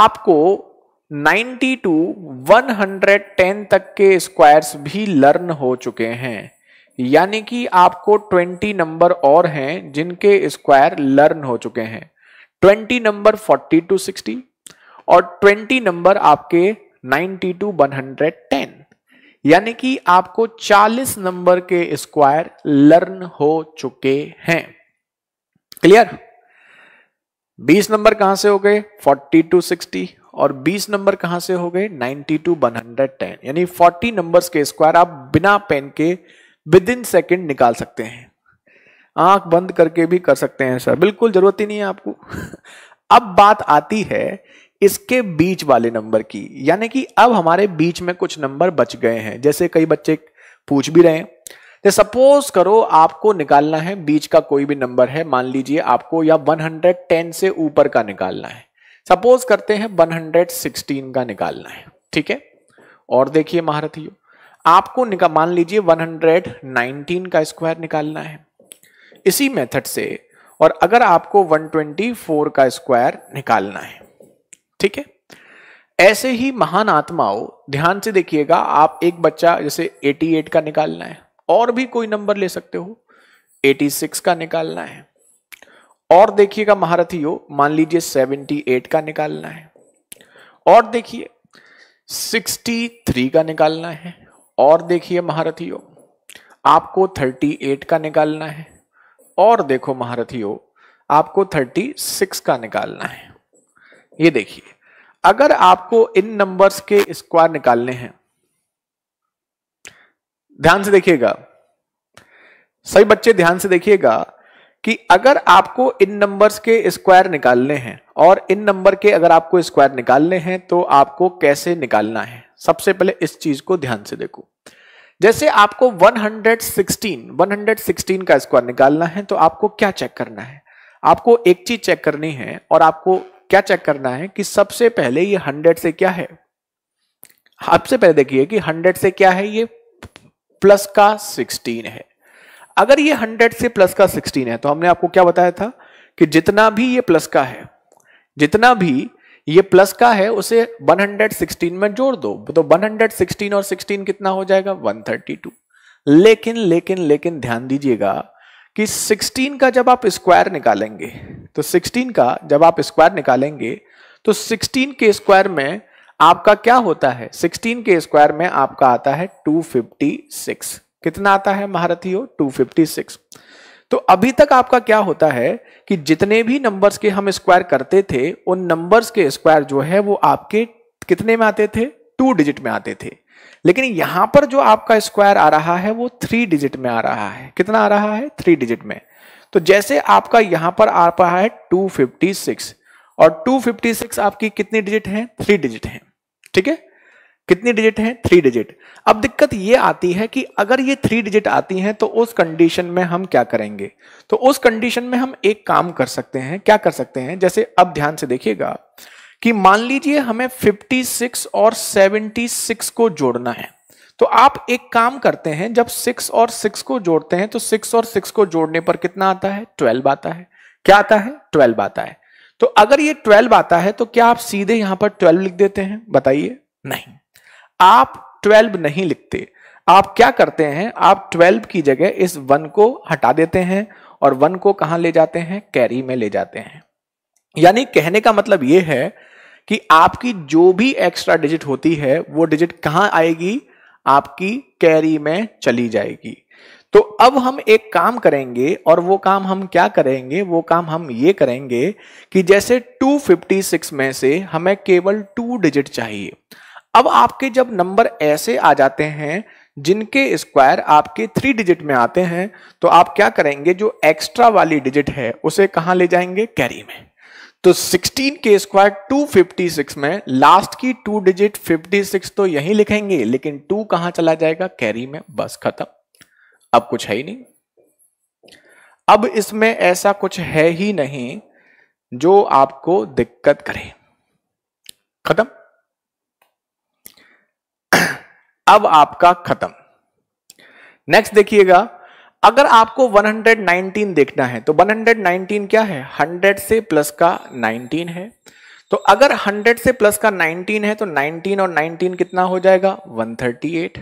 Speaker 1: आपको 90 टू 110 तक के स्क्वायर्स भी लर्न हो चुके हैं यानी कि आपको 20 नंबर और हैं जिनके स्क्वायर लर्न हो चुके हैं 20 नंबर 40 टू 60 और 20 नंबर आपके 90 टू 110 यानी कि आपको 40 नंबर के स्क्वायर लर्न हो चुके हैं क्लियर 20 नंबर कहां से हो गए 40 टू 60 और 20 नंबर कहां से हो गए 90 टू 110 यानी 40 नंबर्स के स्क्वायर आप बिना पेन के विद इन सेकेंड निकाल सकते हैं आंख बंद करके भी कर सकते हैं सर बिल्कुल जरूरत ही नहीं है आपको अब बात आती है इसके बीच वाले नंबर की यानी कि अब हमारे बीच में कुछ नंबर बच गए हैं जैसे कई बच्चे पूछ भी रहे हैं सपोज तो करो आपको निकालना है बीच का कोई भी नंबर है मान लीजिए आपको या 110 से ऊपर का निकालना है सपोज करते हैं 116 का निकालना है ठीक है और देखिए महारथियों आपको निकाल मान लीजिए 119 का स्क्वायर निकालना है इसी मेथड से और अगर आपको 124 का स्क्वायर निकालना है ठीक है ऐसे ही महान आत्माओं ध्यान से देखिएगा आप एक बच्चा जैसे 88 का निकालना है और भी कोई नंबर ले सकते हो 86 का निकालना है और देखिएगा महारथियों मान लीजिए 78 का निकालना है और देखिए 63 का निकालना है और देखिए महारथियों आपको 38 का निकालना है और देखो महारथियों आपको 36 का निकालना है ये देखिए अगर आपको इन नंबर्स के स्क्वायर निकालने हैं ध्यान से देखिएगा सही बच्चे ध्यान से देखिएगा कि अगर आपको इन नंबर्स के स्क्वायर निकालने हैं और इन नंबर के अगर आपको स्क्वायर निकालने हैं तो आपको कैसे निकालना है सबसे पहले इस चीज को ध्यान से देखो जैसे आपको 116 116 का स्क्वायर निकालना है तो आपको क्या चेक करना है आपको एक चीज चेक करनी है और आपको क्या चेक करना है कि सबसे पहले ये 100 से क्या है आपसे पहले देखिए कि 100 से क्या है ये प्लस का 16 है अगर ये 100 से प्लस का 16 है तो हमने आपको क्या बताया था कि जितना भी ये प्लस का है जितना भी ये प्लस का है उसे 116 में जोड़ दो तो 116 और 16 कितना हो जाएगा 132 लेकिन लेकिन लेकिन ध्यान दीजिएगा कि 16 का जब आप स्क्वायर निकालेंगे तो 16 का जब आप स्क्वायर निकालेंगे तो 16 के स्क्वायर में आपका क्या होता है 16 के स्क्वायर में आपका आता है 256 कितना आता है महारथी हो 256 तो अभी तक आपका क्या होता है कि जितने भी नंबर्स के हम स्क्वायर करते थे उन नंबर्स के स्क्वायर जो है वो आपके कितने में आते थे टू डिजिट में आते थे लेकिन यहां पर जो आपका स्क्वायर आ रहा है वो थ्री डिजिट में आ रहा है कितना आ रहा है थ्री डिजिट में तो जैसे आपका यहां पर आ रहा है 256 और 256 आपकी कितनी डिजिट है थ्री डिजिट है ठीक है कितनी डिजिट है थ्री डिजिट अब दिक्कत ये आती है कि अगर ये थ्री डिजिट आती हैं तो उस कंडीशन में हम क्या करेंगे तो उस कंडीशन में हम एक काम कर सकते हैं क्या कर सकते हैं जैसे अब ध्यान से देखिएगा कि मान लीजिए हमें 56 और 76 को जोड़ना है तो आप एक काम करते हैं जब 6 और 6 को जोड़ते हैं तो 6 और 6 को जोड़ने पर कितना आता है 12 आता है क्या आता है 12 आता है तो अगर ये 12 आता है तो क्या आप सीधे यहां पर 12 लिख देते हैं बताइए नहीं आप ट्वेल्व नहीं लिखते आप क्या करते हैं आप ट्वेल्व की जगह इस वन को हटा देते हैं और वन को कहां ले जाते हैं कैरी में ले जाते हैं यानी कहने का मतलब यह है कि आपकी जो भी एक्स्ट्रा डिजिट होती है वो डिजिट कहां आएगी आपकी कैरी में चली जाएगी तो अब हम एक काम करेंगे और वो काम हम क्या करेंगे वो काम हम ये करेंगे कि जैसे 256 में से हमें केवल टू डिजिट चाहिए अब आपके जब नंबर ऐसे आ जाते हैं जिनके स्क्वायर आपके थ्री डिजिट में आते हैं तो आप क्या करेंगे जो एक्स्ट्रा वाली डिजिट है उसे कहां ले जाएंगे कैरी में तो 16 के स्क्वायर 256 में लास्ट की टू डिजिट 56 तो यही लिखेंगे लेकिन टू कहां चला जाएगा कैरी में बस खत्म अब कुछ है ही नहीं अब इसमें ऐसा कुछ है ही नहीं जो आपको दिक्कत करे खत्म अब आपका खत्म नेक्स्ट देखिएगा अगर आपको 119 देखना है तो 119 क्या है 100 से प्लस का 19 है तो अगर 100 से प्लस का 19 है तो 19 और 19 कितना हो जाएगा 138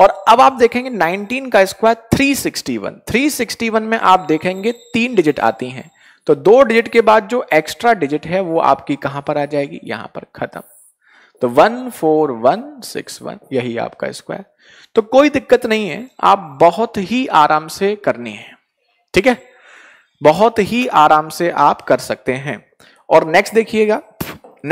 Speaker 1: और अब आप देखेंगे 19 का स्क्वायर 361 361 में आप देखेंगे तीन डिजिट आती हैं तो दो डिजिट के बाद जो एक्स्ट्रा डिजिट है वो आपकी कहां पर आ जाएगी यहां पर खत्म तो one four one six one यही आपका स्क्वायर तो कोई दिक्कत नहीं है आप बहुत ही आराम से करनी है ठीक है बहुत ही आराम से आप कर सकते हैं और नेक्स्ट देखिएगा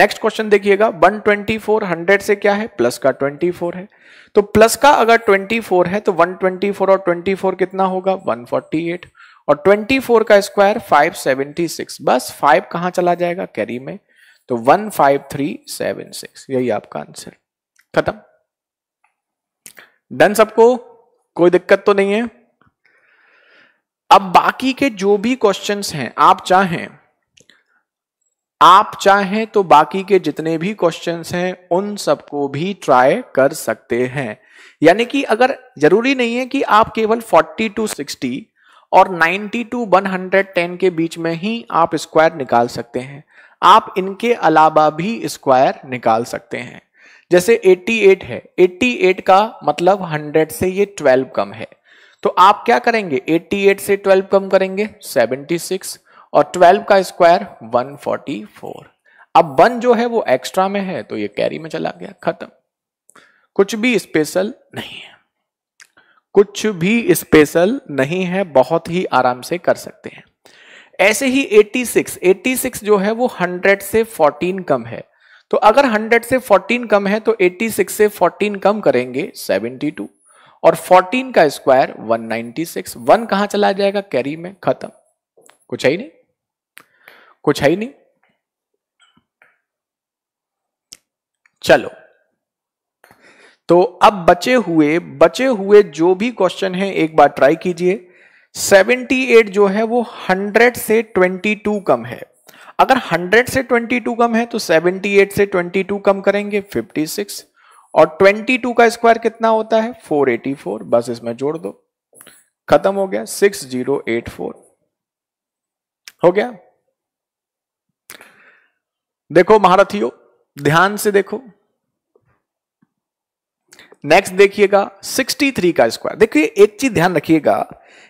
Speaker 1: नेक्स्ट क्वेश्चन देखिएगा 124 100 से क्या है प्लस का 24 है तो प्लस का अगर 24 है तो 124 और 24 कितना होगा 148 और 24 का स्क्वायर 576 बस 5 कहां चला जाएगा कैरी में तो one five three seven six यही आपका आंसर खत्म डन सबको कोई दिक्कत तो नहीं है अब बाकी के जो भी क्वेश्चंस हैं आप चाहें आप चाहें तो बाकी के जितने भी क्वेश्चंस हैं उन सबको भी ट्राई कर सकते हैं यानी कि अगर जरूरी नहीं है कि आप केवल 40 टू और 90 टू 110 के बीच में ही आप स्क्वायर निकाल सकते हैं आप इनके अलावा भी स्क्वायर निकाल सकते हैं जैसे 88 है 88 का मतलब 100 से ये 12 कम है तो आप क्या करेंगे 88 से 12 कम करेंगे 76 और 12 का स्क्वायर 144 अब वन जो है वो एक्स्ट्रा में है तो ये कैरी में चला गया खत्म कुछ भी स्पेशल नहीं है कुछ भी स्पेशल नहीं है बहुत ही आराम से कर सकते हैं ऐसे ही 86 86 जो है वो 100 से 14 कम है तो अगर 100 से 14 कम है तो 86 से 14 कम करेंगे 72 और 14 का स्क्वायर 196 वन कहां चला जाएगा कैरी में खत्म कुछ है ही नहीं कुछ है ही नहीं चलो तो अब बचे हुए बचे हुए जो भी क्वेश्चन है एक बार ट्राई कीजिए 78 जो है वो 100 से 22 कम है अगर 100 से 22 कम है तो 78 से 22 कम करेंगे 56 और 22 का स्क्वायर कितना होता है 484 बस इसमें जोड़ दो खत्म हो गया 6084 हो गया देखो महारथियों ध्यान से देखो नेक्स्ट देखिएगा 63 का स्क्वायर देखिए एक चीज ध्यान रखिएगा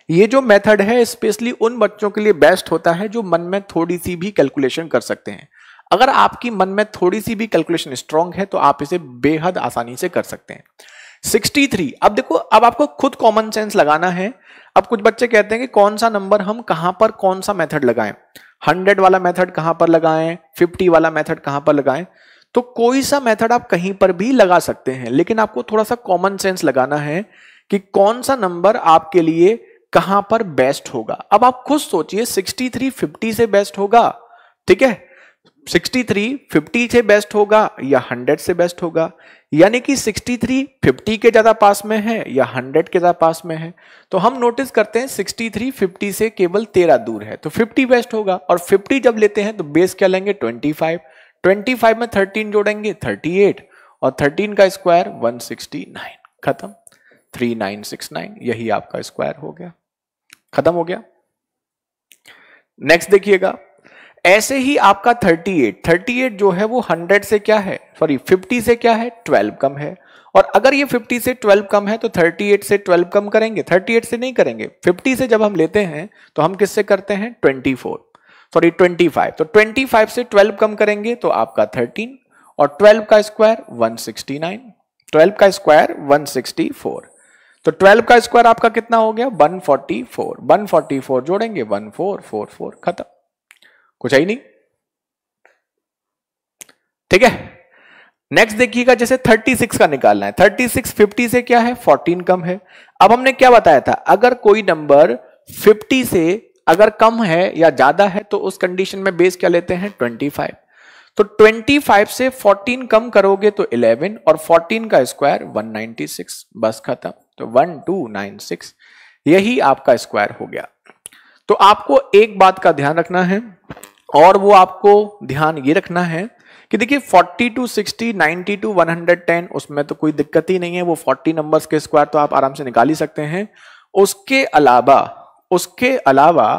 Speaker 1: ये जो मेथड है स्पेशली उन बच्चों के लिए बेस्ट होता है जो मन में थोड़ी सी भी कैलकुलेशन कर सकते हैं अगर आपकी मन में थोड़ी सी भी कैलकुलेशन स्ट्रांग है तो आप इसे बेहद आसानी से कर सकते हैं 63 अब देखो अब आपको खुद कॉमन सेंस लगाना है अब कुछ बच्चे कहते हैं कि कौन सा नंबर हम कहां पर कौन सा मेथड लगाएं 100 वाला मेथड कहां पर लगाएं 50 वाला मेथड कहां पर लगाएं तो कोई सा मेथड आप कहीं पर भी लगा सकते हैं लेकिन आपको थोड़ा सा कॉमन सेंस लगाना है कि कौन सा नंबर आपके लिए कहां पर बेस्ट होगा अब आप खुद सोचिए थ्री फिफ्टी से बेस्ट होगा ठीक है थ्री फिफ्टी से बेस्ट होगा या 100 से बेस्ट होगा यानी कि थ्री फिफ्टी के ज्यादा पास में है या 100 के ज्यादा पास में है तो हम नोटिस करते हैं थ्री फिफ्टी से केवल 13 दूर है तो 50 बेस्ट होगा और 50 जब लेते हैं तो बेस क्या लेंगे 25 25 में 13 जोड़ेंगे 38 और 13 का स्क्वायर 169 खत्म 3969 यही आपका स्क्वायर हो गया खत्म हो गया नेक्स्ट देखिएगा ऐसे ही आपका 38 38 जो है वो 100 से क्या है सॉरी 50 से क्या है 12 कम है और अगर ये 50 से 12 कम है तो 38 से 12 कम करेंगे 38 से नहीं करेंगे 50 से जब हम लेते हैं तो हम किससे करते हैं 24 फोर सॉरी 25 तो 25 से 12 कम करेंगे तो आपका 13 और 12 का स्क्वायर 169 12 का स्क्वायर 164 तो 12 का स्क्वायर आपका कितना हो गया 144 144 जोड़ेंगे 1444 खत्म कुछ है ही नहीं ठीक है नेक्स्ट देखिएगा जैसे 36 का निकालना है 36 50 से क्या है 14 कम है अब हमने क्या बताया था अगर कोई नंबर 50 से अगर कम है या ज्यादा है तो उस कंडीशन में बेस क्या लेते हैं 25 तो 25 से 14 कम करोगे तो 11 और 14 का स्क्वायर 196 बस खत्म तो 1296 यही आपका स्क्वायर हो गया तो आपको एक बात का ध्यान रखना है और वो आपको ध्यान ये रखना है कि देखिए 40 टू 60, 90 टू 110 उसमें तो कोई दिक्कत ही नहीं है वो 40 नंबर्स के स्क्वायर तो आप आराम से निकाल ही सकते हैं उसके अलावा उसके अलावा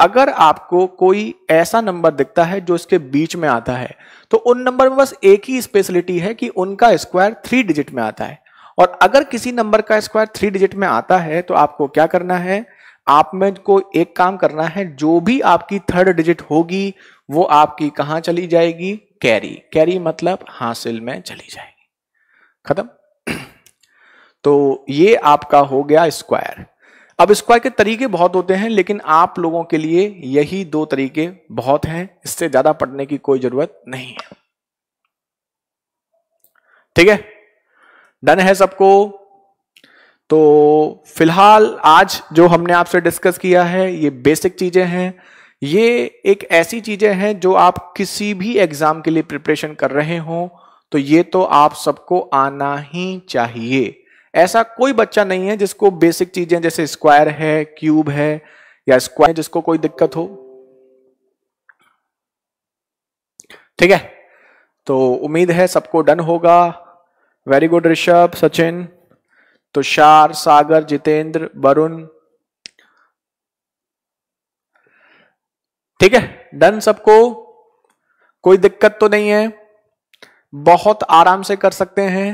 Speaker 1: अगर आपको कोई ऐसा नंबर दिखता है जो इसके बीच में आता है तो उन नंबर में बस एक ही स्पेशलिटी है कि उनका स्क्वायर थ्री डिजिट में आता है और अगर किसी नंबर का स्क्वायर थ्री डिजिट में आता है तो आपको क्या करना है आप में को एक काम करना है जो भी आपकी थर्ड डिजिट होगी वो आपकी कहां चली जाएगी कैरी कैरी मतलब हासिल में चली जाएगी खत्म तो ये आपका हो गया स्क्वायर अब स्क्वायर के तरीके बहुत होते हैं लेकिन आप लोगों के लिए यही दो तरीके बहुत हैं इससे ज्यादा पढ़ने की कोई जरूरत नहीं है ठीक है डन है सबको तो फिलहाल आज जो हमने आपसे डिस्कस किया है ये बेसिक चीजें हैं ये एक ऐसी चीजें हैं जो आप किसी भी एग्जाम के लिए प्रिपरेशन कर रहे हो तो ये तो आप सबको आना ही चाहिए ऐसा कोई बच्चा नहीं है जिसको बेसिक चीजें जैसे स्क्वायर है क्यूब है या स्क्वायर जिसको कोई दिक्कत हो ठीक है तो उम्मीद है सबको डन होगा वेरी गुड ऋषभ सचिन तुषार सागर जितेंद्र वरुण ठीक है डन सबको कोई दिक्कत तो नहीं है बहुत आराम से कर सकते हैं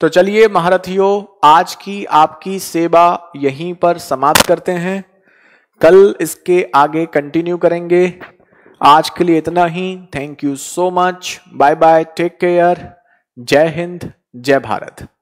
Speaker 1: तो चलिए महारथियों आज की आपकी सेवा यहीं पर समाप्त करते हैं कल इसके आगे कंटिन्यू करेंगे आज के लिए इतना ही thank you so much bye bye take care जय हिंद जय भारत